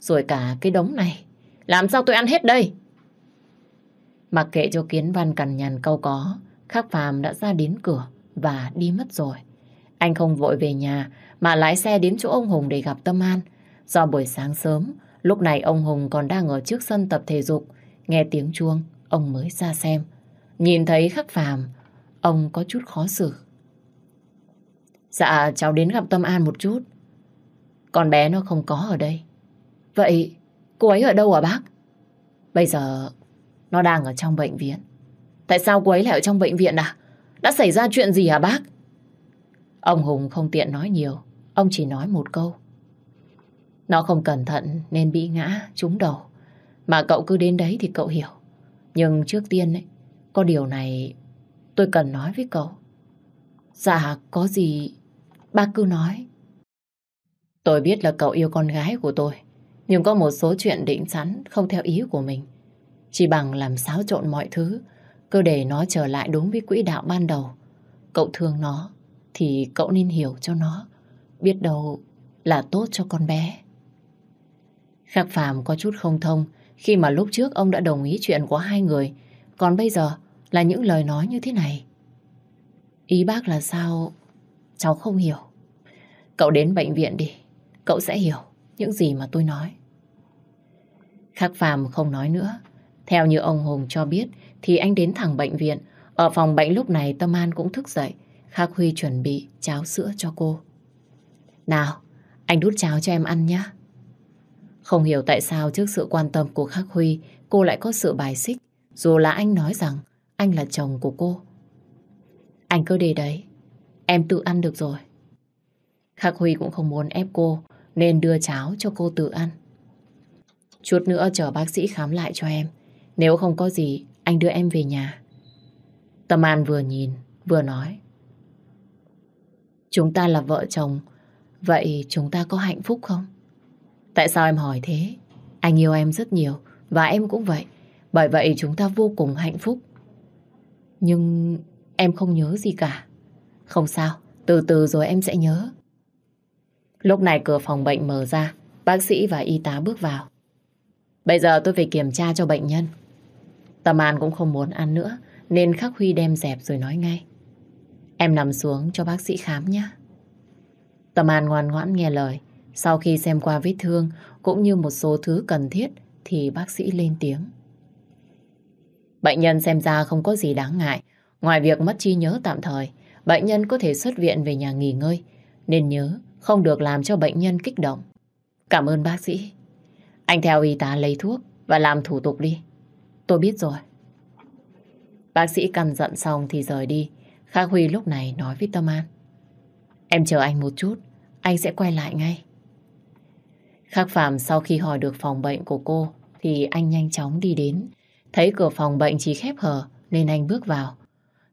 Rồi cả cái đống này. Làm sao tôi ăn hết đây? Mặc kệ cho Kiến Văn cằn nhằn câu có, Khắc Phàm đã ra đến cửa và đi mất rồi. Anh không vội về nhà mà lái xe đến chỗ ông Hùng để gặp Tâm An. Do buổi sáng sớm, lúc này ông Hùng còn đang ở trước sân tập thể dục. Nghe tiếng chuông, ông mới ra xem. Nhìn thấy Khắc Phàm, ông có chút khó xử. Dạ cháu đến gặp Tâm An một chút Con bé nó không có ở đây Vậy cô ấy ở đâu hả bác? Bây giờ nó đang ở trong bệnh viện Tại sao cô ấy lại ở trong bệnh viện à? Đã xảy ra chuyện gì hả bác? Ông Hùng không tiện nói nhiều Ông chỉ nói một câu Nó không cẩn thận nên bị ngã, trúng đầu Mà cậu cứ đến đấy thì cậu hiểu Nhưng trước tiên ấy, Có điều này tôi cần nói với cậu Dạ có gì Bác cứ nói. Tôi biết là cậu yêu con gái của tôi, nhưng có một số chuyện định sẵn không theo ý của mình. Chỉ bằng làm xáo trộn mọi thứ, cơ để nó trở lại đúng với quỹ đạo ban đầu. Cậu thương nó, thì cậu nên hiểu cho nó. Biết đâu là tốt cho con bé. Khắc Phàm có chút không thông khi mà lúc trước ông đã đồng ý chuyện của hai người, còn bây giờ là những lời nói như thế này. Ý bác là sao Cháu không hiểu. Cậu đến bệnh viện đi. Cậu sẽ hiểu những gì mà tôi nói. Khắc Phàm không nói nữa. Theo như ông Hùng cho biết thì anh đến thẳng bệnh viện. Ở phòng bệnh lúc này Tâm An cũng thức dậy. Khắc Huy chuẩn bị cháo sữa cho cô. Nào, anh đút cháo cho em ăn nhé. Không hiểu tại sao trước sự quan tâm của Khắc Huy cô lại có sự bài xích. Dù là anh nói rằng anh là chồng của cô. Anh cứ để đấy, Em tự ăn được rồi. Khắc Huy cũng không muốn ép cô, nên đưa cháo cho cô tự ăn. Chút nữa chờ bác sĩ khám lại cho em. Nếu không có gì, anh đưa em về nhà. Tâm An vừa nhìn, vừa nói. Chúng ta là vợ chồng, vậy chúng ta có hạnh phúc không? Tại sao em hỏi thế? Anh yêu em rất nhiều, và em cũng vậy. Bởi vậy chúng ta vô cùng hạnh phúc. Nhưng em không nhớ gì cả. Không sao, từ từ rồi em sẽ nhớ. Lúc này cửa phòng bệnh mở ra, bác sĩ và y tá bước vào. Bây giờ tôi phải kiểm tra cho bệnh nhân. Tâm An cũng không muốn ăn nữa, nên Khắc Huy đem dẹp rồi nói ngay. Em nằm xuống cho bác sĩ khám nhé. Tâm An ngoan ngoãn nghe lời. Sau khi xem qua vết thương, cũng như một số thứ cần thiết, thì bác sĩ lên tiếng. Bệnh nhân xem ra không có gì đáng ngại, ngoài việc mất trí nhớ tạm thời, bệnh nhân có thể xuất viện về nhà nghỉ ngơi. Nên nhớ không được làm cho bệnh nhân kích động. Cảm ơn bác sĩ. Anh theo y tá lấy thuốc và làm thủ tục đi. Tôi biết rồi. Bác sĩ căn dặn xong thì rời đi. Khắc Huy lúc này nói với Tâm An. Em chờ anh một chút, anh sẽ quay lại ngay. Khắc Phạm sau khi hỏi được phòng bệnh của cô thì anh nhanh chóng đi đến. Thấy cửa phòng bệnh chỉ khép hờ nên anh bước vào.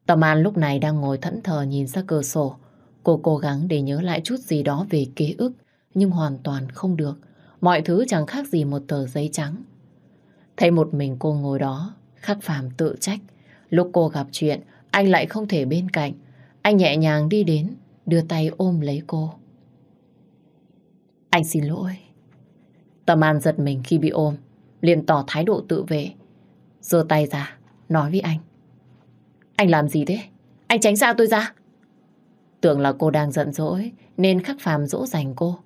Tâm An lúc này đang ngồi thẫn thờ nhìn ra cửa sổ. Cô cố gắng để nhớ lại chút gì đó về ký ức, nhưng hoàn toàn không được. Mọi thứ chẳng khác gì một tờ giấy trắng. Thấy một mình cô ngồi đó, khắc phàm tự trách. Lúc cô gặp chuyện, anh lại không thể bên cạnh. Anh nhẹ nhàng đi đến, đưa tay ôm lấy cô. Anh xin lỗi. Tâm An giật mình khi bị ôm, liền tỏ thái độ tự vệ. giơ tay ra, nói với anh. Anh làm gì thế? Anh tránh xa tôi ra. Tưởng là cô đang giận dỗi nên khắc phàm dỗ dành cô.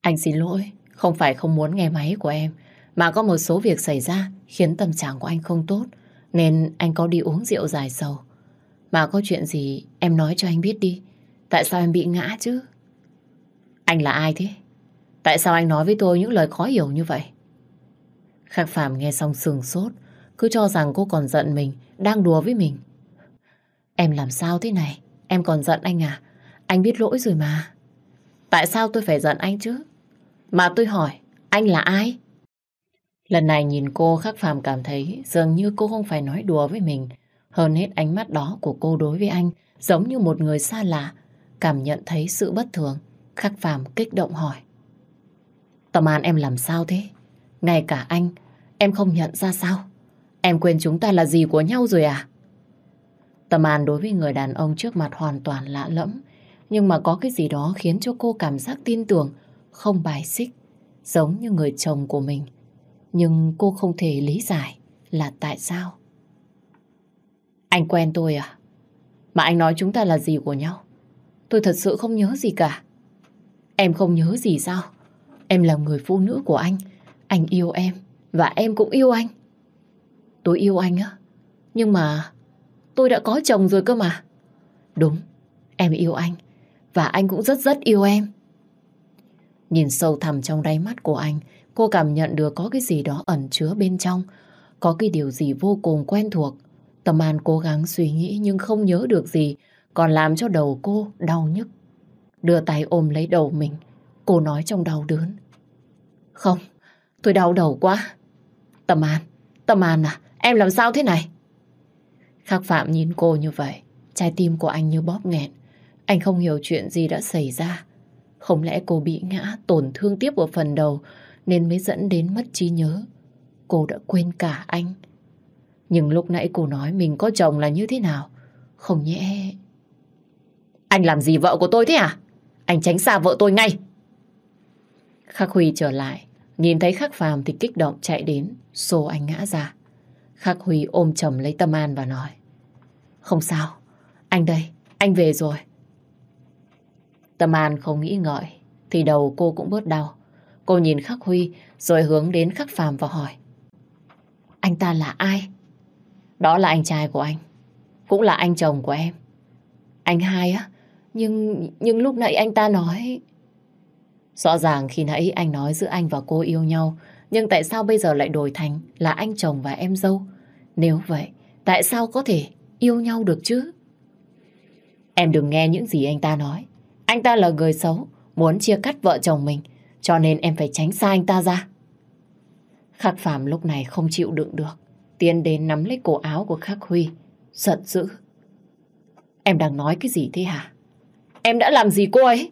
Anh xin lỗi, không phải không muốn nghe máy của em, mà có một số việc xảy ra khiến tâm trạng của anh không tốt, nên anh có đi uống rượu dài sầu. Mà có chuyện gì em nói cho anh biết đi, tại sao em bị ngã chứ? Anh là ai thế? Tại sao anh nói với tôi những lời khó hiểu như vậy? Khắc phàm nghe xong sừng sốt, cứ cho rằng cô còn giận mình, đang đùa với mình. Em làm sao thế này? Em còn giận anh à? Anh biết lỗi rồi mà. Tại sao tôi phải giận anh chứ? Mà tôi hỏi, anh là ai? Lần này nhìn cô khắc phàm cảm thấy dường như cô không phải nói đùa với mình. Hơn hết ánh mắt đó của cô đối với anh giống như một người xa lạ. Cảm nhận thấy sự bất thường, khắc phàm kích động hỏi. Tâm An em làm sao thế? Ngay cả anh, em không nhận ra sao? Em quên chúng ta là gì của nhau rồi à? Tâm An đối với người đàn ông trước mặt hoàn toàn lạ lẫm, nhưng mà có cái gì đó khiến cho cô cảm giác tin tưởng, không bài xích, giống như người chồng của mình. Nhưng cô không thể lý giải là tại sao. Anh quen tôi à? Mà anh nói chúng ta là gì của nhau? Tôi thật sự không nhớ gì cả. Em không nhớ gì sao? Em là người phụ nữ của anh. Anh yêu em. Và em cũng yêu anh. Tôi yêu anh á. Nhưng mà Tôi đã có chồng rồi cơ mà. Đúng, em yêu anh. Và anh cũng rất rất yêu em. Nhìn sâu thẳm trong đáy mắt của anh, cô cảm nhận được có cái gì đó ẩn chứa bên trong. Có cái điều gì vô cùng quen thuộc. Tâm An cố gắng suy nghĩ nhưng không nhớ được gì, còn làm cho đầu cô đau nhức. Đưa tay ôm lấy đầu mình, cô nói trong đau đớn. Không, tôi đau đầu quá. Tâm An, Tâm An à, em làm sao thế này? Khắc Phạm nhìn cô như vậy, trái tim của anh như bóp nghẹn. Anh không hiểu chuyện gì đã xảy ra. Không lẽ cô bị ngã, tổn thương tiếp ở phần đầu nên mới dẫn đến mất trí nhớ. Cô đã quên cả anh. Nhưng lúc nãy cô nói mình có chồng là như thế nào? Không nhẽ... Anh làm gì vợ của tôi thế à? Anh tránh xa vợ tôi ngay. Khắc Huy trở lại, nhìn thấy Khắc Phạm thì kích động chạy đến, xô anh ngã ra. Khắc Huy ôm chầm lấy Tâm An và nói. Không sao, anh đây, anh về rồi. Tâm An không nghĩ ngợi, thì đầu cô cũng bớt đau. Cô nhìn Khắc Huy rồi hướng đến Khắc Phàm và hỏi. Anh ta là ai? Đó là anh trai của anh, cũng là anh chồng của em. Anh hai á, nhưng nhưng lúc nãy anh ta nói... Rõ ràng khi nãy anh nói giữa anh và cô yêu nhau, nhưng tại sao bây giờ lại đổi thành là anh chồng và em dâu? Nếu vậy, tại sao có thể yêu nhau được chứ? Em đừng nghe những gì anh ta nói. Anh ta là người xấu, muốn chia cắt vợ chồng mình, cho nên em phải tránh xa anh ta ra. Khắc Phạm lúc này không chịu đựng được, tiến đến nắm lấy cổ áo của Khắc Huy, giận dữ. Em đang nói cái gì thế hả? Em đã làm gì cô ấy?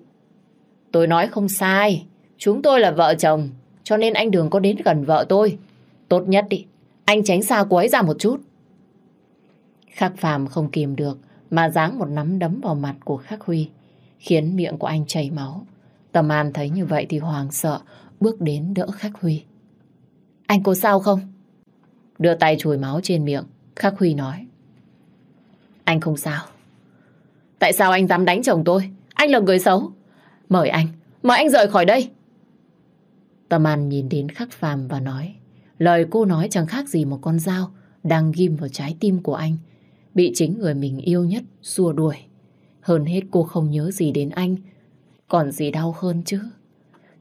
Tôi nói không sai, chúng tôi là vợ chồng, cho nên anh đừng có đến gần vợ tôi. Tốt nhất đi, anh tránh xa cô ấy ra một chút. Khắc Phạm không kìm được mà giáng một nắm đấm vào mặt của Khắc Huy, khiến miệng của anh chảy máu. Tầm An thấy như vậy thì hoàng sợ, bước đến đỡ Khắc Huy. Anh có sao không? Đưa tay chùi máu trên miệng, Khắc Huy nói. Anh không sao. Tại sao anh dám đánh chồng tôi? Anh là người xấu. Mời anh, mời anh rời khỏi đây. Tầm An nhìn đến Khắc Phạm và nói. Lời cô nói chẳng khác gì một con dao đang ghim vào trái tim của anh, bị chính người mình yêu nhất xua đuổi. Hơn hết cô không nhớ gì đến anh, còn gì đau hơn chứ.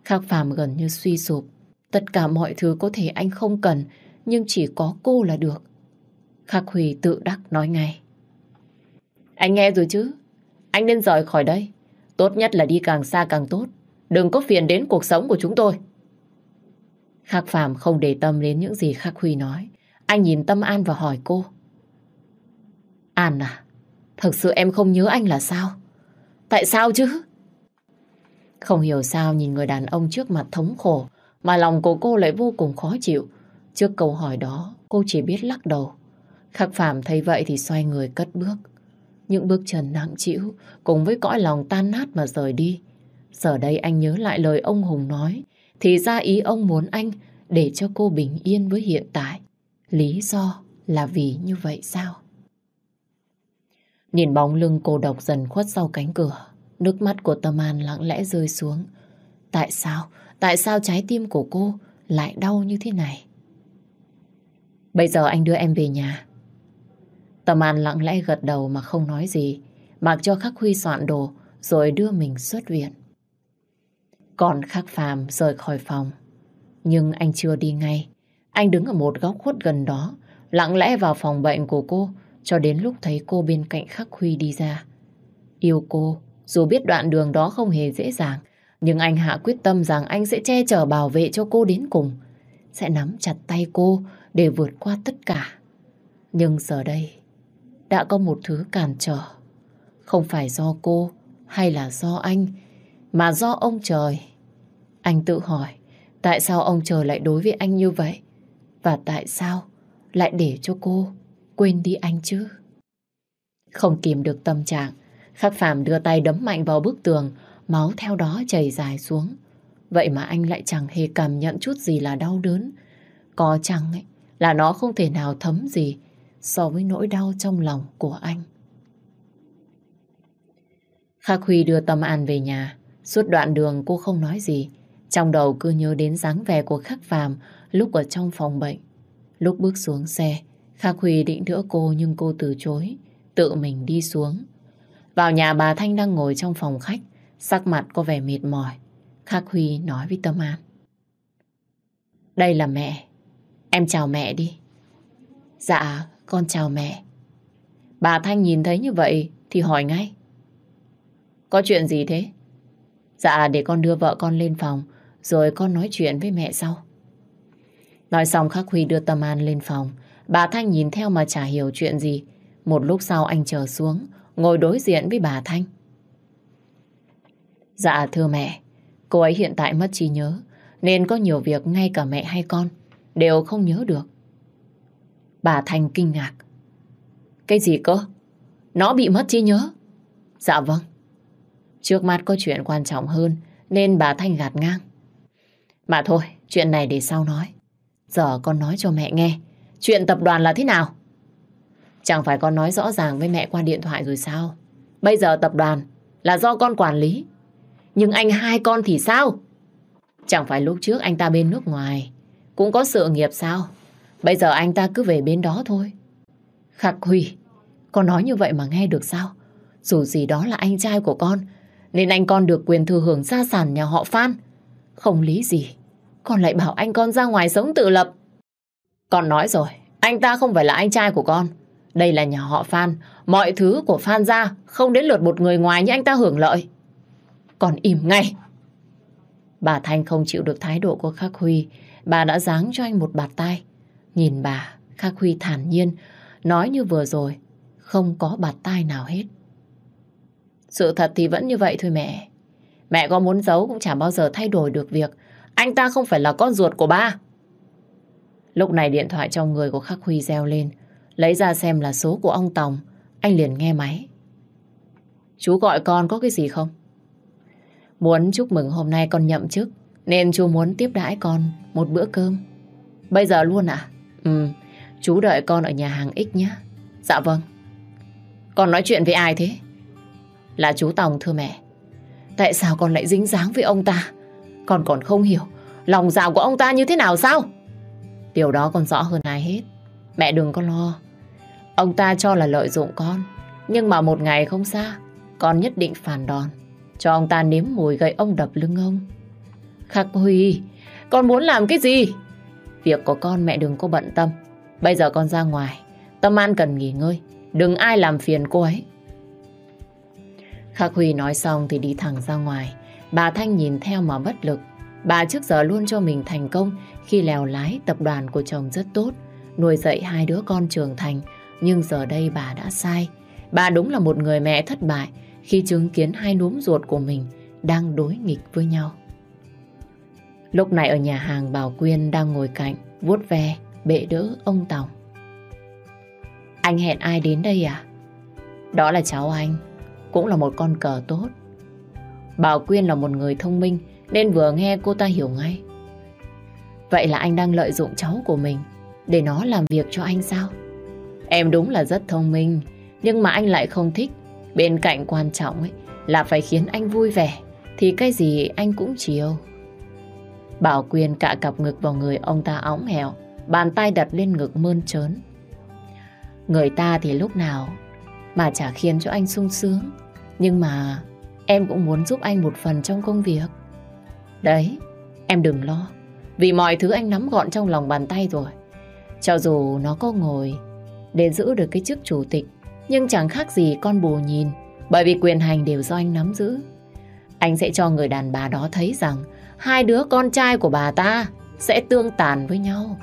Khác phàm gần như suy sụp, tất cả mọi thứ có thể anh không cần, nhưng chỉ có cô là được. Khắc Huy tự đắc nói ngay. Anh nghe rồi chứ, anh nên rời khỏi đây. Tốt nhất là đi càng xa càng tốt, đừng có phiền đến cuộc sống của chúng tôi. Khắc Phạm không để tâm đến những gì Khắc Huy nói. Anh nhìn Tâm An và hỏi cô. An à, thật sự em không nhớ anh là sao? Tại sao chứ? Không hiểu sao nhìn người đàn ông trước mặt thống khổ mà lòng của cô lại vô cùng khó chịu. Trước câu hỏi đó, cô chỉ biết lắc đầu. Khắc Phạm thấy vậy thì xoay người cất bước. Những bước chân nặng chịu cùng với cõi lòng tan nát mà rời đi. Giờ đây anh nhớ lại lời ông Hùng nói thì ra ý ông muốn anh để cho cô bình yên với hiện tại. Lý do là vì như vậy sao? Nhìn bóng lưng cô độc dần khuất sau cánh cửa, nước mắt của Tâm An lặng lẽ rơi xuống. Tại sao? Tại sao trái tim của cô lại đau như thế này? Bây giờ anh đưa em về nhà. Tâm An lặng lẽ gật đầu mà không nói gì, mặc cho Khắc Huy soạn đồ rồi đưa mình xuất viện. Còn khắc phàm rời khỏi phòng. Nhưng anh chưa đi ngay. Anh đứng ở một góc khuất gần đó, lặng lẽ vào phòng bệnh của cô cho đến lúc thấy cô bên cạnh khắc Huy đi ra. Yêu cô, dù biết đoạn đường đó không hề dễ dàng, nhưng anh hạ quyết tâm rằng anh sẽ che chở bảo vệ cho cô đến cùng. Sẽ nắm chặt tay cô để vượt qua tất cả. Nhưng giờ đây, đã có một thứ cản trở. Không phải do cô hay là do anh, mà do ông trời. Anh tự hỏi, tại sao ông trời lại đối với anh như vậy? Và tại sao lại để cho cô quên đi anh chứ? Không kìm được tâm trạng, Khắc Phạm đưa tay đấm mạnh vào bức tường, máu theo đó chảy dài xuống. Vậy mà anh lại chẳng hề cảm nhận chút gì là đau đớn. Có chăng ấy, là nó không thể nào thấm gì so với nỗi đau trong lòng của anh. Khắc Huy đưa Tâm An về nhà. Suốt đoạn đường cô không nói gì. Trong đầu cứ nhớ đến dáng vẻ của Khắc Phàm lúc ở trong phòng bệnh. Lúc bước xuống xe, Khắc Huy định đỡ cô nhưng cô từ chối, tự mình đi xuống. Vào nhà bà Thanh đang ngồi trong phòng khách, sắc mặt có vẻ mệt mỏi. Khắc Huy nói với Tâm An. Đây là mẹ. Em chào mẹ đi. Dạ, con chào mẹ. Bà Thanh nhìn thấy như vậy thì hỏi ngay. Có chuyện gì thế? Dạ, để con đưa vợ con lên phòng rồi con nói chuyện với mẹ sau. Nói xong Khắc Huy đưa Tâm An lên phòng. Bà Thanh nhìn theo mà chả hiểu chuyện gì. Một lúc sau anh chờ xuống, ngồi đối diện với bà Thanh. Dạ thưa mẹ, cô ấy hiện tại mất trí nhớ, nên có nhiều việc ngay cả mẹ hay con đều không nhớ được. Bà Thanh kinh ngạc. Cái gì cơ? Nó bị mất trí nhớ? Dạ vâng. Trước mắt có chuyện quan trọng hơn nên bà Thanh gạt ngang. Mà thôi, chuyện này để sau nói. Giờ con nói cho mẹ nghe, chuyện tập đoàn là thế nào? Chẳng phải con nói rõ ràng với mẹ qua điện thoại rồi sao? Bây giờ tập đoàn là do con quản lý. Nhưng anh hai con thì sao? Chẳng phải lúc trước anh ta bên nước ngoài cũng có sự nghiệp sao? Bây giờ anh ta cứ về bên đó thôi. Khắc Huy, con nói như vậy mà nghe được sao? Dù gì đó là anh trai của con, nên anh con được quyền thừa hưởng gia sản nhà họ Phan. Không lý gì con lại bảo anh con ra ngoài sống tự lập. Con nói rồi, anh ta không phải là anh trai của con. Đây là nhà họ Phan, mọi thứ của Phan ra không đến lượt một người ngoài như anh ta hưởng lợi. Còn im ngay. Bà Thanh không chịu được thái độ của Khắc Huy, bà đã giáng cho anh một bạt tay. Nhìn bà, Khắc Huy thản nhiên, nói như vừa rồi, không có bạt tai nào hết. Sự thật thì vẫn như vậy thôi mẹ. Mẹ có muốn giấu cũng chẳng bao giờ thay đổi được việc anh ta không phải là con ruột của ba. Lúc này điện thoại trong người của Khắc Huy reo lên. Lấy ra xem là số của ông Tòng. Anh liền nghe máy. Chú gọi con có cái gì không? Muốn chúc mừng hôm nay con nhậm chức. Nên chú muốn tiếp đãi con một bữa cơm. Bây giờ luôn à? Ừ, chú đợi con ở nhà hàng X nhé. Dạ vâng. Con nói chuyện với ai thế? Là chú Tòng thưa mẹ. Tại sao con lại dính dáng với ông ta? Con còn không hiểu lòng dạo của ông ta như thế nào sao? Điều đó con rõ hơn ai hết. Mẹ đừng có lo. Ông ta cho là lợi dụng con. Nhưng mà một ngày không xa, con nhất định phản đòn. Cho ông ta nếm mùi gây ông đập lưng ông. Khắc Huy, con muốn làm cái gì? Việc của con mẹ đừng có bận tâm. Bây giờ con ra ngoài. Tâm An cần nghỉ ngơi. Đừng ai làm phiền cô ấy. Khắc Huy nói xong thì đi thẳng ra ngoài. Bà Thanh nhìn theo mà bất lực. Bà trước giờ luôn cho mình thành công khi lèo lái tập đoàn của chồng rất tốt, nuôi dạy hai đứa con trưởng thành. Nhưng giờ đây bà đã sai. Bà đúng là một người mẹ thất bại khi chứng kiến hai núm ruột của mình đang đối nghịch với nhau. Lúc này ở nhà hàng Bảo Quyên đang ngồi cạnh, vuốt ve, bệ đỡ ông Tòng. Anh hẹn ai đến đây à? Đó là cháu anh, cũng là một con cờ tốt. Bảo Quyên là một người thông minh nên vừa nghe cô ta hiểu ngay. Vậy là anh đang lợi dụng cháu của mình để nó làm việc cho anh sao? Em đúng là rất thông minh, nhưng mà anh lại không thích. Bên cạnh quan trọng ấy là phải khiến anh vui vẻ, thì cái gì anh cũng chiều. Bảo Quyên cạ cặp ngực vào người ông ta óng hẹo, bàn tay đặt lên ngực mơn trớn. Người ta thì lúc nào mà chả khiến cho anh sung sướng, nhưng mà Em cũng muốn giúp anh một phần trong công việc. Đấy, em đừng lo. Vì mọi thứ anh nắm gọn trong lòng bàn tay rồi. Cho dù nó có ngồi để giữ được cái chức chủ tịch, nhưng chẳng khác gì con bồ nhìn, bởi vì quyền hành đều do anh nắm giữ. Anh sẽ cho người đàn bà đó thấy rằng hai đứa con trai của bà ta sẽ tương tàn với nhau.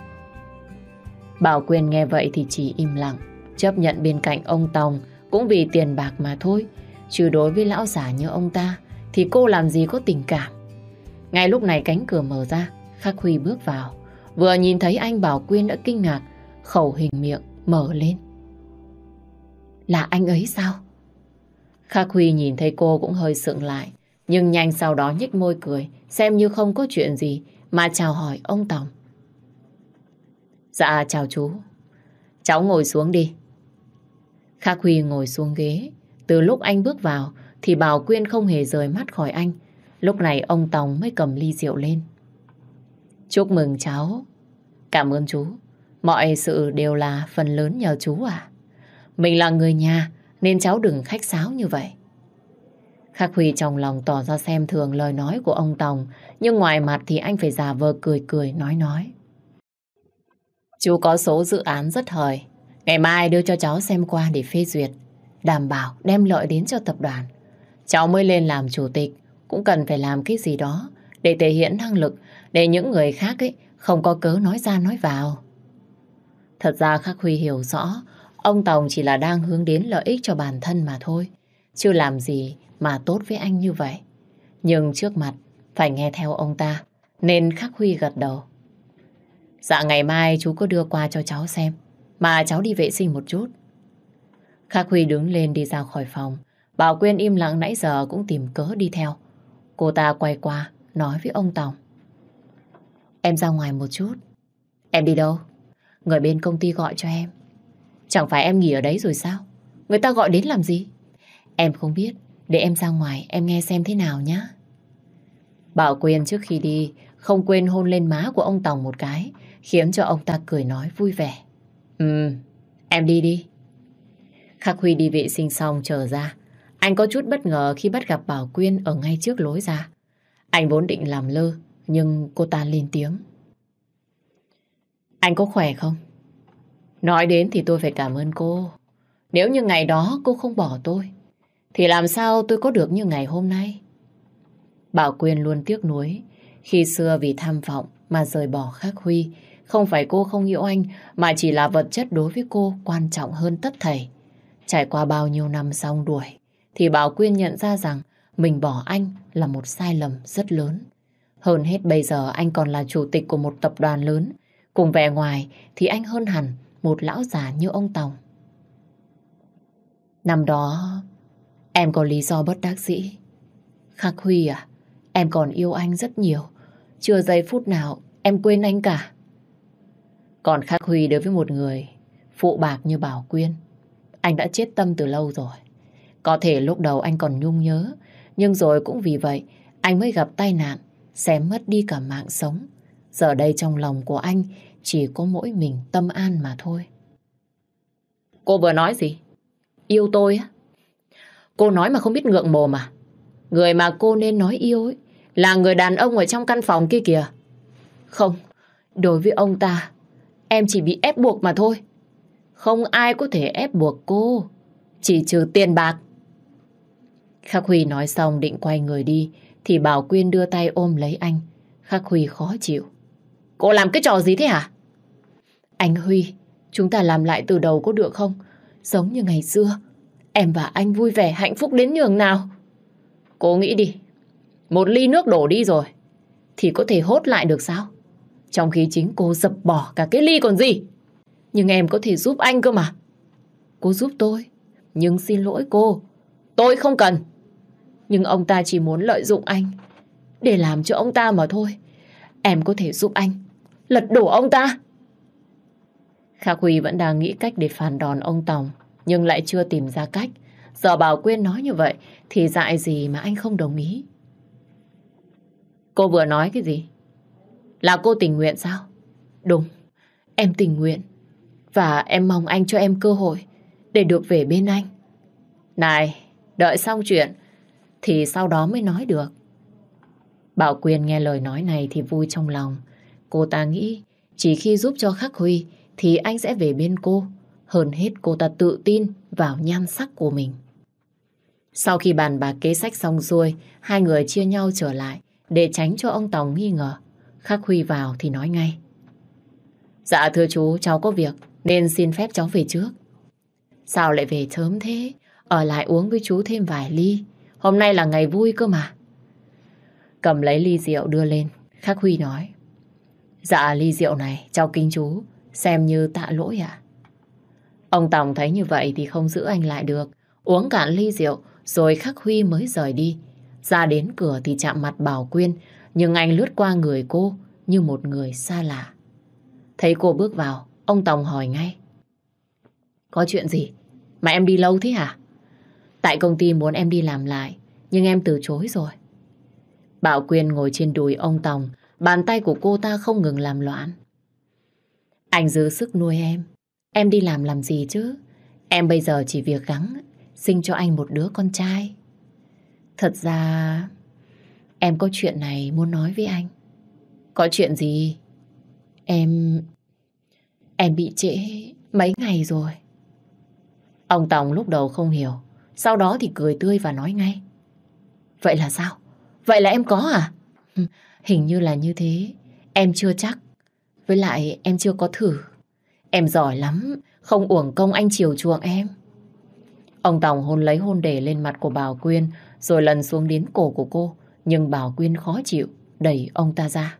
Bảo Quyền nghe vậy thì chỉ im lặng, chấp nhận bên cạnh ông Tòng cũng vì tiền bạc mà thôi. Chứ đối với lão già như ông ta Thì cô làm gì có tình cảm Ngay lúc này cánh cửa mở ra Khắc Huy bước vào Vừa nhìn thấy anh Bảo Quyên đã kinh ngạc Khẩu hình miệng mở lên Là anh ấy sao Khắc Huy nhìn thấy cô cũng hơi sượng lại Nhưng nhanh sau đó nhếch môi cười Xem như không có chuyện gì Mà chào hỏi ông Tòng Dạ chào chú Cháu ngồi xuống đi Khắc Huy ngồi xuống ghế từ lúc anh bước vào thì Bảo Quyên không hề rời mắt khỏi anh. Lúc này ông Tòng mới cầm ly rượu lên. Chúc mừng cháu. Cảm ơn chú. Mọi sự đều là phần lớn nhờ chú à. Mình là người nhà nên cháu đừng khách sáo như vậy. Khắc Huy trong lòng tỏ ra xem thường lời nói của ông Tòng, nhưng ngoài mặt thì anh phải giả vờ cười cười nói nói. Chú có số dự án rất hời, ngày mai đưa cho cháu xem qua để phê duyệt đảm bảo đem lợi đến cho tập đoàn. Cháu mới lên làm chủ tịch, cũng cần phải làm cái gì đó để thể hiện năng lực, để những người khác ấy không có cớ nói ra nói vào. Thật ra Khắc Huy hiểu rõ, ông Tòng chỉ là đang hướng đến lợi ích cho bản thân mà thôi, chưa làm gì mà tốt với anh như vậy. Nhưng trước mặt, phải nghe theo ông ta, nên Khắc Huy gật đầu. Dạ ngày mai chú có đưa qua cho cháu xem, mà cháu đi vệ sinh một chút. Khắc Huy đứng lên đi ra khỏi phòng. Bảo Quyên im lặng nãy giờ cũng tìm cớ đi theo. Cô ta quay qua, nói với ông Tòng. Em ra ngoài một chút. Em đi đâu? Người bên công ty gọi cho em. Chẳng phải em nghỉ ở đấy rồi sao? Người ta gọi đến làm gì? Em không biết. Để em ra ngoài, em nghe xem thế nào nhé. Bảo Quyên trước khi đi, không quên hôn lên má của ông Tòng một cái, khiến cho ông ta cười nói vui vẻ. Ừ, em đi đi. Khắc Huy đi vệ sinh xong trở ra. Anh có chút bất ngờ khi bắt gặp Bảo Quyên ở ngay trước lối ra. Anh vốn định làm lơ, nhưng cô ta lên tiếng. Anh có khỏe không? Nói đến thì tôi phải cảm ơn cô. Nếu như ngày đó cô không bỏ tôi, thì làm sao tôi có được như ngày hôm nay? Bảo Quyên luôn tiếc nuối. Khi xưa vì tham vọng mà rời bỏ Khắc Huy, không phải cô không yêu anh mà chỉ là vật chất đối với cô quan trọng hơn tất thảy. Trải qua bao nhiêu năm xong đuổi, thì Bảo Quyên nhận ra rằng mình bỏ anh là một sai lầm rất lớn. Hơn hết bây giờ anh còn là chủ tịch của một tập đoàn lớn. Cùng vẻ ngoài thì anh hơn hẳn một lão già như ông Tòng. Năm đó, em có lý do bất đắc dĩ. Khắc Huy à, em còn yêu anh rất nhiều. Chưa giây phút nào em quên anh cả. Còn Khắc Huy đối với một người phụ bạc như Bảo Quyên, anh đã chết tâm từ lâu rồi. Có thể lúc đầu anh còn nhung nhớ, nhưng rồi cũng vì vậy anh mới gặp tai nạn, xém mất đi cả mạng sống. Giờ đây trong lòng của anh chỉ có mỗi mình tâm an mà thôi. Cô vừa nói gì? Yêu tôi á? Cô nói mà không biết ngượng mồm à? Người mà cô nên nói yêu ấy là người đàn ông ở trong căn phòng kia kìa. Không, đối với ông ta, em chỉ bị ép buộc mà thôi. Không ai có thể ép buộc cô. Chỉ trừ tiền bạc. Khắc Huy nói xong định quay người đi thì Bảo Quyên đưa tay ôm lấy anh. Khắc Huy khó chịu. Cô làm cái trò gì thế hả? Anh Huy, chúng ta làm lại từ đầu có được không? Giống như ngày xưa, em và anh vui vẻ hạnh phúc đến nhường nào. Cô nghĩ đi, một ly nước đổ đi rồi, thì có thể hốt lại được sao? Trong khi chính cô dập bỏ cả cái ly còn gì? Nhưng em có thể giúp anh cơ mà. Cô giúp tôi. Nhưng xin lỗi cô. Tôi không cần. Nhưng ông ta chỉ muốn lợi dụng anh. Để làm cho ông ta mà thôi. Em có thể giúp anh. Lật đổ ông ta. Khả Huy vẫn đang nghĩ cách để phản đòn ông Tòng. Nhưng lại chưa tìm ra cách. Giờ bảo quên nói như vậy thì dại gì mà anh không đồng ý. Cô vừa nói cái gì? Là cô tình nguyện sao? Đúng, em tình nguyện. Và em mong anh cho em cơ hội để được về bên anh. Này, đợi xong chuyện thì sau đó mới nói được. Bảo Quyên nghe lời nói này thì vui trong lòng. Cô ta nghĩ chỉ khi giúp cho Khắc Huy thì anh sẽ về bên cô. Hơn hết cô ta tự tin vào nhan sắc của mình. Sau khi bàn bạc bà kế sách xong xuôi, hai người chia nhau trở lại để tránh cho ông Tòng nghi ngờ. Khắc Huy vào thì nói ngay. Dạ thưa chú, cháu có việc nên xin phép cháu về trước. Sao lại về sớm thế? Ở lại uống với chú thêm vài ly. Hôm nay là ngày vui cơ mà. Cầm lấy ly rượu đưa lên, Khắc Huy nói. Dạ ly rượu này, cháu kính chú, xem như tạ lỗi ạ. À? Ông Tòng thấy như vậy thì không giữ anh lại được. Uống cạn ly rượu, rồi Khắc Huy mới rời đi. Ra đến cửa thì chạm mặt Bảo Quyên, nhưng anh lướt qua người cô như một người xa lạ. Thấy cô bước vào, Ông Tòng hỏi ngay. Có chuyện gì? Mà em đi lâu thế hả? Tại công ty muốn em đi làm lại, nhưng em từ chối rồi. Bảo Quyên ngồi trên đùi ông Tòng, bàn tay của cô ta không ngừng làm loạn. Anh dư sức nuôi em. Em đi làm làm gì chứ? Em bây giờ chỉ việc gắng sinh cho anh một đứa con trai. Thật ra, em có chuyện này muốn nói với anh. Có chuyện gì? Em Em bị trễ mấy ngày rồi. Ông Tòng lúc đầu không hiểu, sau đó thì cười tươi và nói ngay. Vậy là sao? Vậy là em có à? Hình như là như thế, em chưa chắc. Với lại em chưa có thử. Em giỏi lắm, không uổng công anh chiều chuộng em. Ông Tòng hôn lấy hôn để lên mặt của Bảo Quyên rồi lần xuống đến cổ của cô. Nhưng Bảo Quyên khó chịu, đẩy ông ta ra.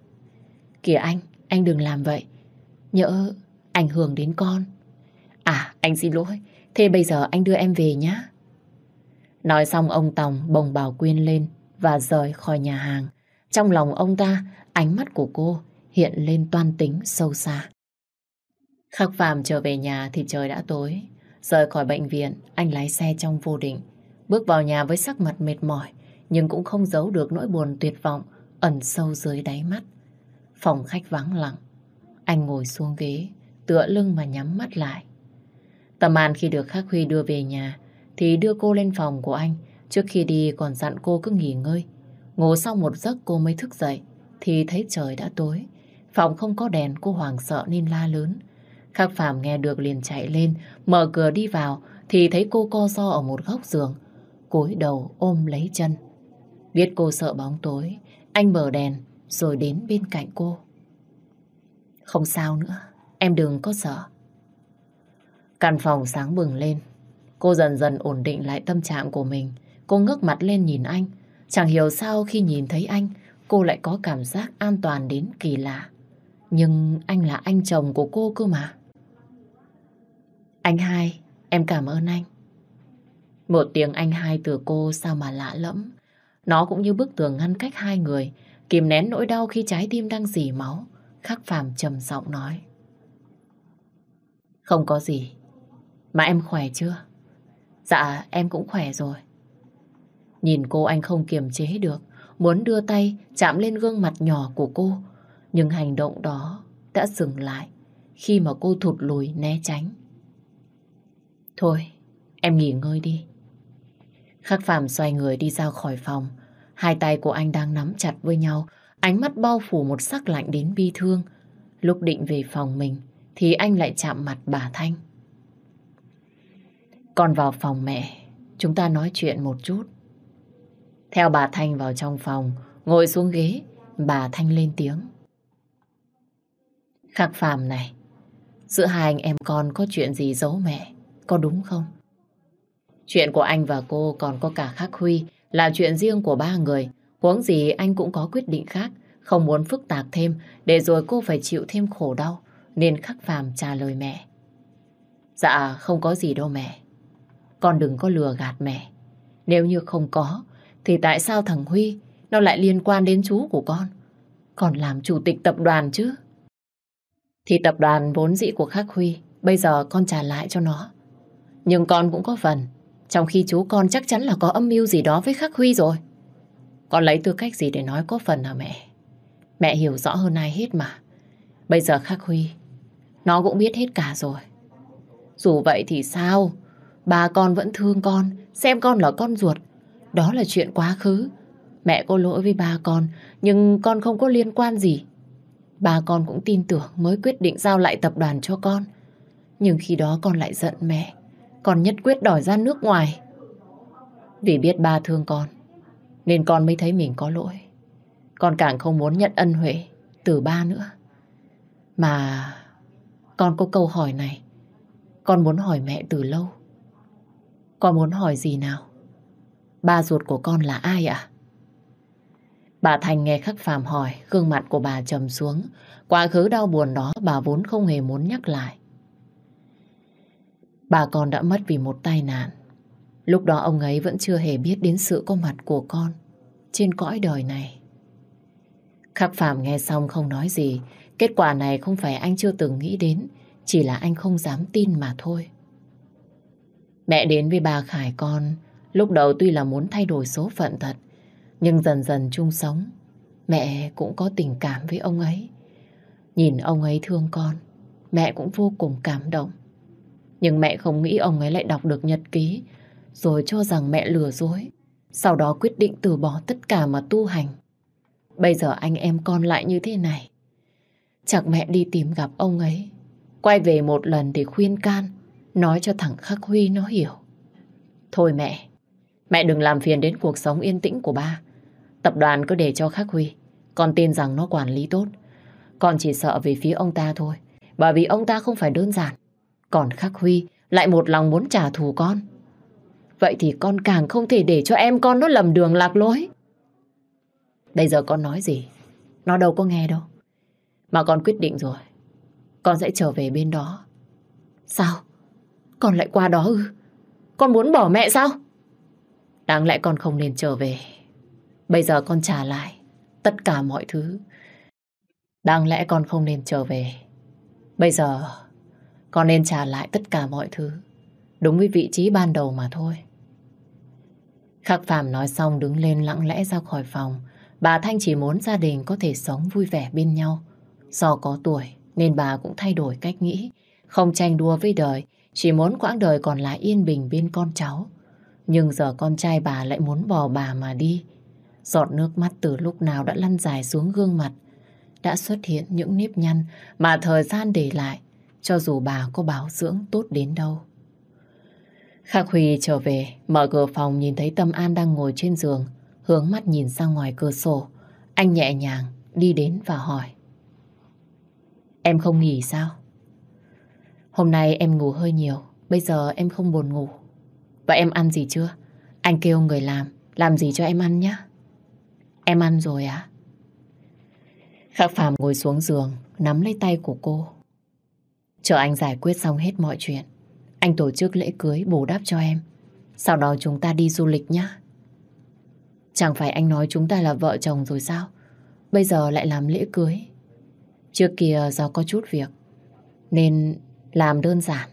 Kìa anh, anh đừng làm vậy. Nhỡ ảnh hưởng đến con. À, anh xin lỗi, thế bây giờ anh đưa em về nhé. Nói xong ông Tòng bồng bảo Quyên lên và rời khỏi nhà hàng. Trong lòng ông ta, ánh mắt của cô hiện lên toan tính sâu xa. Khắc Phạm trở về nhà thì trời đã tối. Rời khỏi bệnh viện, anh lái xe trong vô định. Bước vào nhà với sắc mặt mệt mỏi, nhưng cũng không giấu được nỗi buồn tuyệt vọng ẩn sâu dưới đáy mắt. Phòng khách vắng lặng. Anh ngồi xuống ghế, tựa lưng mà nhắm mắt lại. Tâm An khi được Khắc Huy đưa về nhà thì đưa cô lên phòng của anh trước khi đi còn dặn cô cứ nghỉ ngơi. Ngủ sau một giấc cô mới thức dậy thì thấy trời đã tối. Phòng không có đèn cô hoảng sợ nên la lớn. Khắc Phạm nghe được liền chạy lên mở cửa đi vào thì thấy cô co do ở một góc giường cúi đầu ôm lấy chân. Biết cô sợ bóng tối anh mở đèn rồi đến bên cạnh cô. Không sao nữa Em đừng có sợ. Căn phòng sáng bừng lên. Cô dần dần ổn định lại tâm trạng của mình. Cô ngước mặt lên nhìn anh. Chẳng hiểu sao khi nhìn thấy anh, cô lại có cảm giác an toàn đến kỳ lạ. Nhưng anh là anh chồng của cô cơ mà. Anh hai, em cảm ơn anh. Một tiếng anh hai từ cô sao mà lạ lẫm. Nó cũng như bức tường ngăn cách hai người, kìm nén nỗi đau khi trái tim đang dì máu. Khắc phàm trầm giọng nói. Không có gì. Mà em khỏe chưa? Dạ, em cũng khỏe rồi. Nhìn cô anh không kiềm chế được, muốn đưa tay chạm lên gương mặt nhỏ của cô. Nhưng hành động đó đã dừng lại khi mà cô thụt lùi né tránh. Thôi, em nghỉ ngơi đi. Khắc Phạm xoay người đi ra khỏi phòng. Hai tay của anh đang nắm chặt với nhau, ánh mắt bao phủ một sắc lạnh đến bi thương. Lúc định về phòng mình, thì anh lại chạm mặt bà Thanh. Con vào phòng mẹ, chúng ta nói chuyện một chút. Theo bà Thanh vào trong phòng, ngồi xuống ghế, bà Thanh lên tiếng. Khắc phàm này, giữa hai anh em con có chuyện gì giấu mẹ, có đúng không? Chuyện của anh và cô còn có cả Khắc Huy là chuyện riêng của ba người. Huống gì anh cũng có quyết định khác, không muốn phức tạp thêm để rồi cô phải chịu thêm khổ đau nên khắc phàm trả lời mẹ. Dạ không có gì đâu mẹ. Con đừng có lừa gạt mẹ. Nếu như không có, thì tại sao thằng Huy nó lại liên quan đến chú của con? Còn làm chủ tịch tập đoàn chứ? Thì tập đoàn vốn dĩ của Khắc Huy, bây giờ con trả lại cho nó. Nhưng con cũng có phần, trong khi chú con chắc chắn là có âm mưu gì đó với Khắc Huy rồi. Con lấy tư cách gì để nói có phần hả mẹ? Mẹ hiểu rõ hơn ai hết mà. Bây giờ Khắc Huy nó cũng biết hết cả rồi. Dù vậy thì sao? Bà con vẫn thương con, xem con là con ruột. Đó là chuyện quá khứ. Mẹ có lỗi với ba con, nhưng con không có liên quan gì. Ba con cũng tin tưởng mới quyết định giao lại tập đoàn cho con. Nhưng khi đó con lại giận mẹ. Con nhất quyết đòi ra nước ngoài. Vì biết ba thương con, nên con mới thấy mình có lỗi. Con càng không muốn nhận ân huệ từ ba nữa. Mà con có câu hỏi này Con muốn hỏi mẹ từ lâu Con muốn hỏi gì nào Ba ruột của con là ai ạ Bà Thành nghe khắc phàm hỏi Gương mặt của bà trầm xuống Quá khứ đau buồn đó bà vốn không hề muốn nhắc lại Bà con đã mất vì một tai nạn Lúc đó ông ấy vẫn chưa hề biết đến sự có mặt của con Trên cõi đời này Khắc phàm nghe xong không nói gì Kết quả này không phải anh chưa từng nghĩ đến, chỉ là anh không dám tin mà thôi. Mẹ đến với bà Khải con, lúc đầu tuy là muốn thay đổi số phận thật, nhưng dần dần chung sống, mẹ cũng có tình cảm với ông ấy. Nhìn ông ấy thương con, mẹ cũng vô cùng cảm động. Nhưng mẹ không nghĩ ông ấy lại đọc được nhật ký, rồi cho rằng mẹ lừa dối. Sau đó quyết định từ bỏ tất cả mà tu hành. Bây giờ anh em con lại như thế này, Chắc mẹ đi tìm gặp ông ấy. Quay về một lần để khuyên can, nói cho thằng Khắc Huy nó hiểu. Thôi mẹ, mẹ đừng làm phiền đến cuộc sống yên tĩnh của ba. Tập đoàn cứ để cho Khắc Huy, con tin rằng nó quản lý tốt. Con chỉ sợ về phía ông ta thôi, bởi vì ông ta không phải đơn giản. Còn Khắc Huy lại một lòng muốn trả thù con. Vậy thì con càng không thể để cho em con nó lầm đường lạc lối. Bây giờ con nói gì, nó đâu có nghe đâu. Mà con quyết định rồi. Con sẽ trở về bên đó. Sao? Con lại qua đó ư? Con muốn bỏ mẹ sao? Đáng lẽ con không nên trở về. Bây giờ con trả lại tất cả mọi thứ. Đáng lẽ con không nên trở về. Bây giờ con nên trả lại tất cả mọi thứ. Đúng với vị trí ban đầu mà thôi. Khắc Phạm nói xong đứng lên lặng lẽ ra khỏi phòng. Bà Thanh chỉ muốn gia đình có thể sống vui vẻ bên nhau. Do có tuổi nên bà cũng thay đổi cách nghĩ, không tranh đua với đời, chỉ muốn quãng đời còn lại yên bình bên con cháu. Nhưng giờ con trai bà lại muốn bỏ bà mà đi. Giọt nước mắt từ lúc nào đã lăn dài xuống gương mặt, đã xuất hiện những nếp nhăn mà thời gian để lại, cho dù bà có bảo dưỡng tốt đến đâu. Khắc Huy trở về, mở cửa phòng nhìn thấy Tâm An đang ngồi trên giường, hướng mắt nhìn sang ngoài cửa sổ. Anh nhẹ nhàng đi đến và hỏi. Em không nghỉ sao? Hôm nay em ngủ hơi nhiều, bây giờ em không buồn ngủ. Và em ăn gì chưa? Anh kêu người làm, làm gì cho em ăn nhé? Em ăn rồi à? Khắc Phạm ngồi xuống giường, nắm lấy tay của cô. Chờ anh giải quyết xong hết mọi chuyện. Anh tổ chức lễ cưới bù đắp cho em. Sau đó chúng ta đi du lịch nhé. Chẳng phải anh nói chúng ta là vợ chồng rồi sao? Bây giờ lại làm lễ cưới. Trước kia do có chút việc, nên làm đơn giản.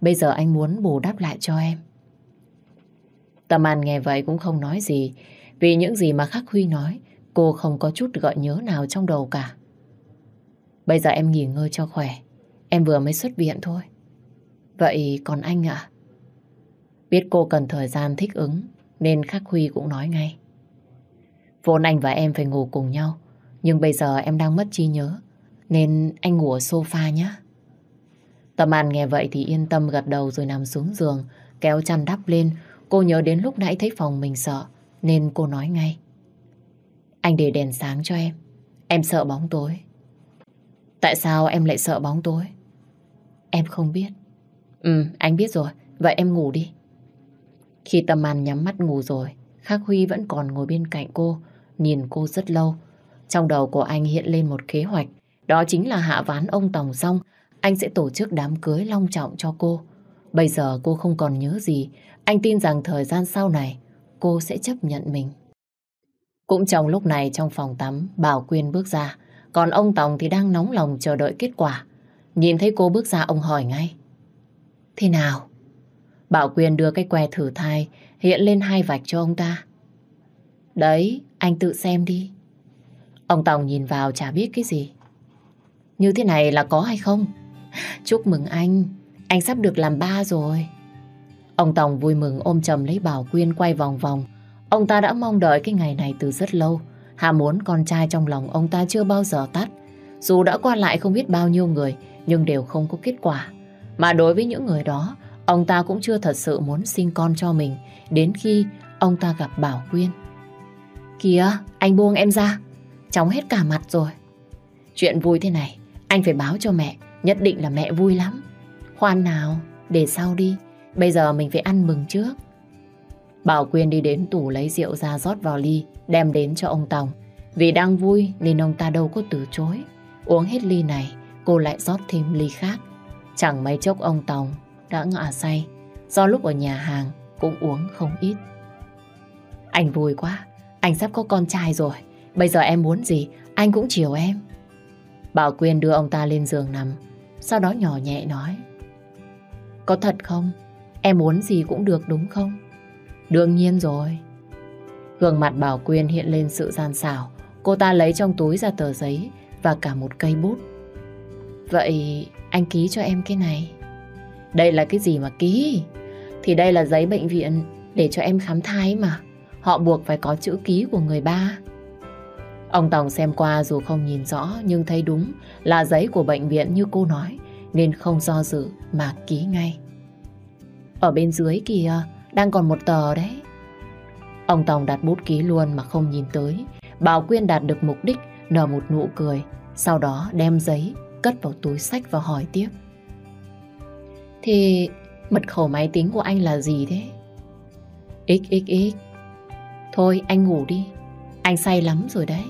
Bây giờ anh muốn bù đắp lại cho em. Tâm An nghe vậy cũng không nói gì, vì những gì mà Khắc Huy nói, cô không có chút gợi nhớ nào trong đầu cả. Bây giờ em nghỉ ngơi cho khỏe, em vừa mới xuất viện thôi. Vậy còn anh ạ? Biết cô cần thời gian thích ứng, nên Khắc Huy cũng nói ngay. Vốn anh và em phải ngủ cùng nhau, nhưng bây giờ em đang mất trí nhớ, nên anh ngủ ở sofa nhé. Tâm An nghe vậy thì yên tâm gật đầu rồi nằm xuống giường, kéo chăn đắp lên. Cô nhớ đến lúc nãy thấy phòng mình sợ, nên cô nói ngay. Anh để đèn sáng cho em, em sợ bóng tối. Tại sao em lại sợ bóng tối? Em không biết. Ừ, anh biết rồi, vậy em ngủ đi. Khi Tâm An nhắm mắt ngủ rồi, Khắc Huy vẫn còn ngồi bên cạnh cô, nhìn cô rất lâu. Trong đầu của anh hiện lên một kế hoạch đó chính là hạ ván ông Tòng xong, anh sẽ tổ chức đám cưới long trọng cho cô. Bây giờ cô không còn nhớ gì, anh tin rằng thời gian sau này cô sẽ chấp nhận mình. Cũng trong lúc này trong phòng tắm, Bảo Quyên bước ra, còn ông Tòng thì đang nóng lòng chờ đợi kết quả. Nhìn thấy cô bước ra ông hỏi ngay. Thế nào? Bảo Quyên đưa cái que thử thai hiện lên hai vạch cho ông ta. Đấy, anh tự xem đi. Ông Tòng nhìn vào chả biết cái gì. Như thế này là có hay không? Chúc mừng anh, anh sắp được làm ba rồi. Ông Tòng vui mừng ôm chầm lấy Bảo Quyên quay vòng vòng. Ông ta đã mong đợi cái ngày này từ rất lâu. Hà muốn con trai trong lòng ông ta chưa bao giờ tắt. Dù đã qua lại không biết bao nhiêu người, nhưng đều không có kết quả. Mà đối với những người đó, ông ta cũng chưa thật sự muốn sinh con cho mình, đến khi ông ta gặp Bảo Quyên. Kìa, anh buông em ra, chóng hết cả mặt rồi. Chuyện vui thế này, anh phải báo cho mẹ, nhất định là mẹ vui lắm. Khoan nào, để sau đi, bây giờ mình phải ăn mừng trước. Bảo Quyên đi đến tủ lấy rượu ra rót vào ly, đem đến cho ông Tòng. Vì đang vui nên ông ta đâu có từ chối. Uống hết ly này, cô lại rót thêm ly khác. Chẳng mấy chốc ông Tòng đã ngả say, do lúc ở nhà hàng cũng uống không ít. Anh vui quá, anh sắp có con trai rồi. Bây giờ em muốn gì, anh cũng chiều em. Bảo Quyên đưa ông ta lên giường nằm, sau đó nhỏ nhẹ nói. Có thật không? Em muốn gì cũng được đúng không? Đương nhiên rồi. Gương mặt Bảo Quyên hiện lên sự gian xảo. Cô ta lấy trong túi ra tờ giấy và cả một cây bút. Vậy anh ký cho em cái này. Đây là cái gì mà ký? Thì đây là giấy bệnh viện để cho em khám thai mà. Họ buộc phải có chữ ký của người ba. Ông Tòng xem qua dù không nhìn rõ nhưng thấy đúng là giấy của bệnh viện như cô nói nên không do dự mà ký ngay. Ở bên dưới kìa, đang còn một tờ đấy. Ông Tòng đặt bút ký luôn mà không nhìn tới. Bảo Quyên đạt được mục đích nở một nụ cười, sau đó đem giấy cất vào túi sách và hỏi tiếp. Thì mật khẩu máy tính của anh là gì thế? x x x Thôi anh ngủ đi, anh say lắm rồi đấy.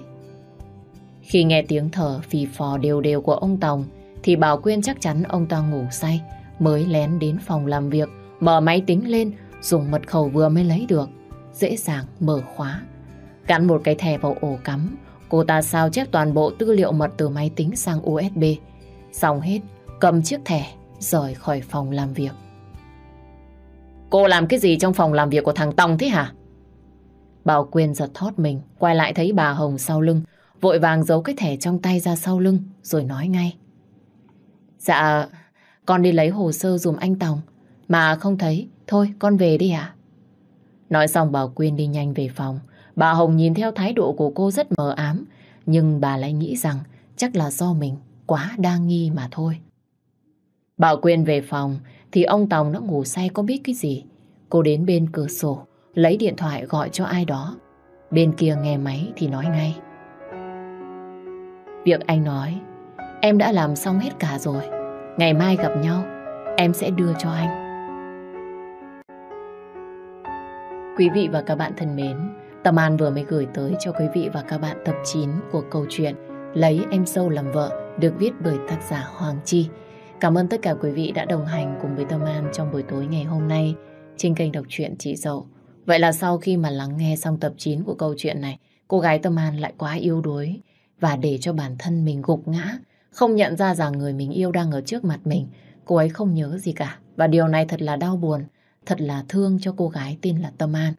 Khi nghe tiếng thở phì phò đều đều của ông Tòng thì Bảo Quyên chắc chắn ông ta ngủ say mới lén đến phòng làm việc mở máy tính lên dùng mật khẩu vừa mới lấy được dễ dàng mở khóa. cắn một cái thẻ vào ổ cắm cô ta sao chép toàn bộ tư liệu mật từ máy tính sang USB. Xong hết cầm chiếc thẻ rời khỏi phòng làm việc. Cô làm cái gì trong phòng làm việc của thằng Tòng thế hả? Bảo Quyên giật thót mình, quay lại thấy bà Hồng sau lưng, vội vàng giấu cái thẻ trong tay ra sau lưng, rồi nói ngay. Dạ, con đi lấy hồ sơ dùm anh Tòng, mà không thấy, thôi con về đi ạ. Nói xong bà Quyên đi nhanh về phòng, bà Hồng nhìn theo thái độ của cô rất mờ ám, nhưng bà lại nghĩ rằng chắc là do mình quá đa nghi mà thôi. Bà Quyên về phòng thì ông Tòng đã ngủ say có biết cái gì. Cô đến bên cửa sổ, lấy điện thoại gọi cho ai đó. Bên kia nghe máy thì nói ngay. Việc anh nói Em đã làm xong hết cả rồi Ngày mai gặp nhau Em sẽ đưa cho anh Quý vị và các bạn thân mến Tâm An vừa mới gửi tới cho quý vị và các bạn tập 9 của câu chuyện Lấy em sâu làm vợ được viết bởi tác giả Hoàng Chi. Cảm ơn tất cả quý vị đã đồng hành cùng với Tâm An trong buổi tối ngày hôm nay trên kênh đọc truyện Chị Dậu. Vậy là sau khi mà lắng nghe xong tập 9 của câu chuyện này, cô gái Tâm An lại quá yếu đuối và để cho bản thân mình gục ngã, không nhận ra rằng người mình yêu đang ở trước mặt mình, cô ấy không nhớ gì cả. Và điều này thật là đau buồn, thật là thương cho cô gái tên là Tâm An.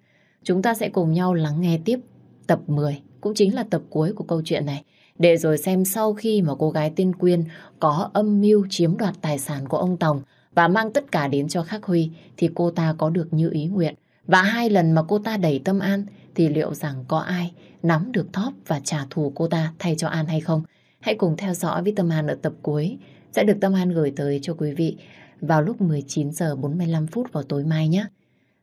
Chúng ta sẽ cùng nhau lắng nghe tiếp tập 10, cũng chính là tập cuối của câu chuyện này, để rồi xem sau khi mà cô gái tên Quyên có âm mưu chiếm đoạt tài sản của ông Tòng và mang tất cả đến cho Khắc Huy, thì cô ta có được như ý nguyện. Và hai lần mà cô ta đẩy Tâm An thì liệu rằng có ai nắm được thóp và trả thù cô ta thay cho An hay không? Hãy cùng theo dõi với Tâm An ở tập cuối sẽ được Tâm An gửi tới cho quý vị vào lúc 19 giờ 45 phút vào tối mai nhé.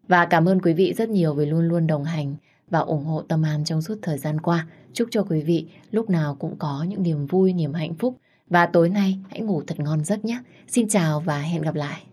Và cảm ơn quý vị rất nhiều vì luôn luôn đồng hành và ủng hộ Tâm An trong suốt thời gian qua. Chúc cho quý vị lúc nào cũng có những niềm vui, niềm hạnh phúc. Và tối nay hãy ngủ thật ngon giấc nhé. Xin chào và hẹn gặp lại.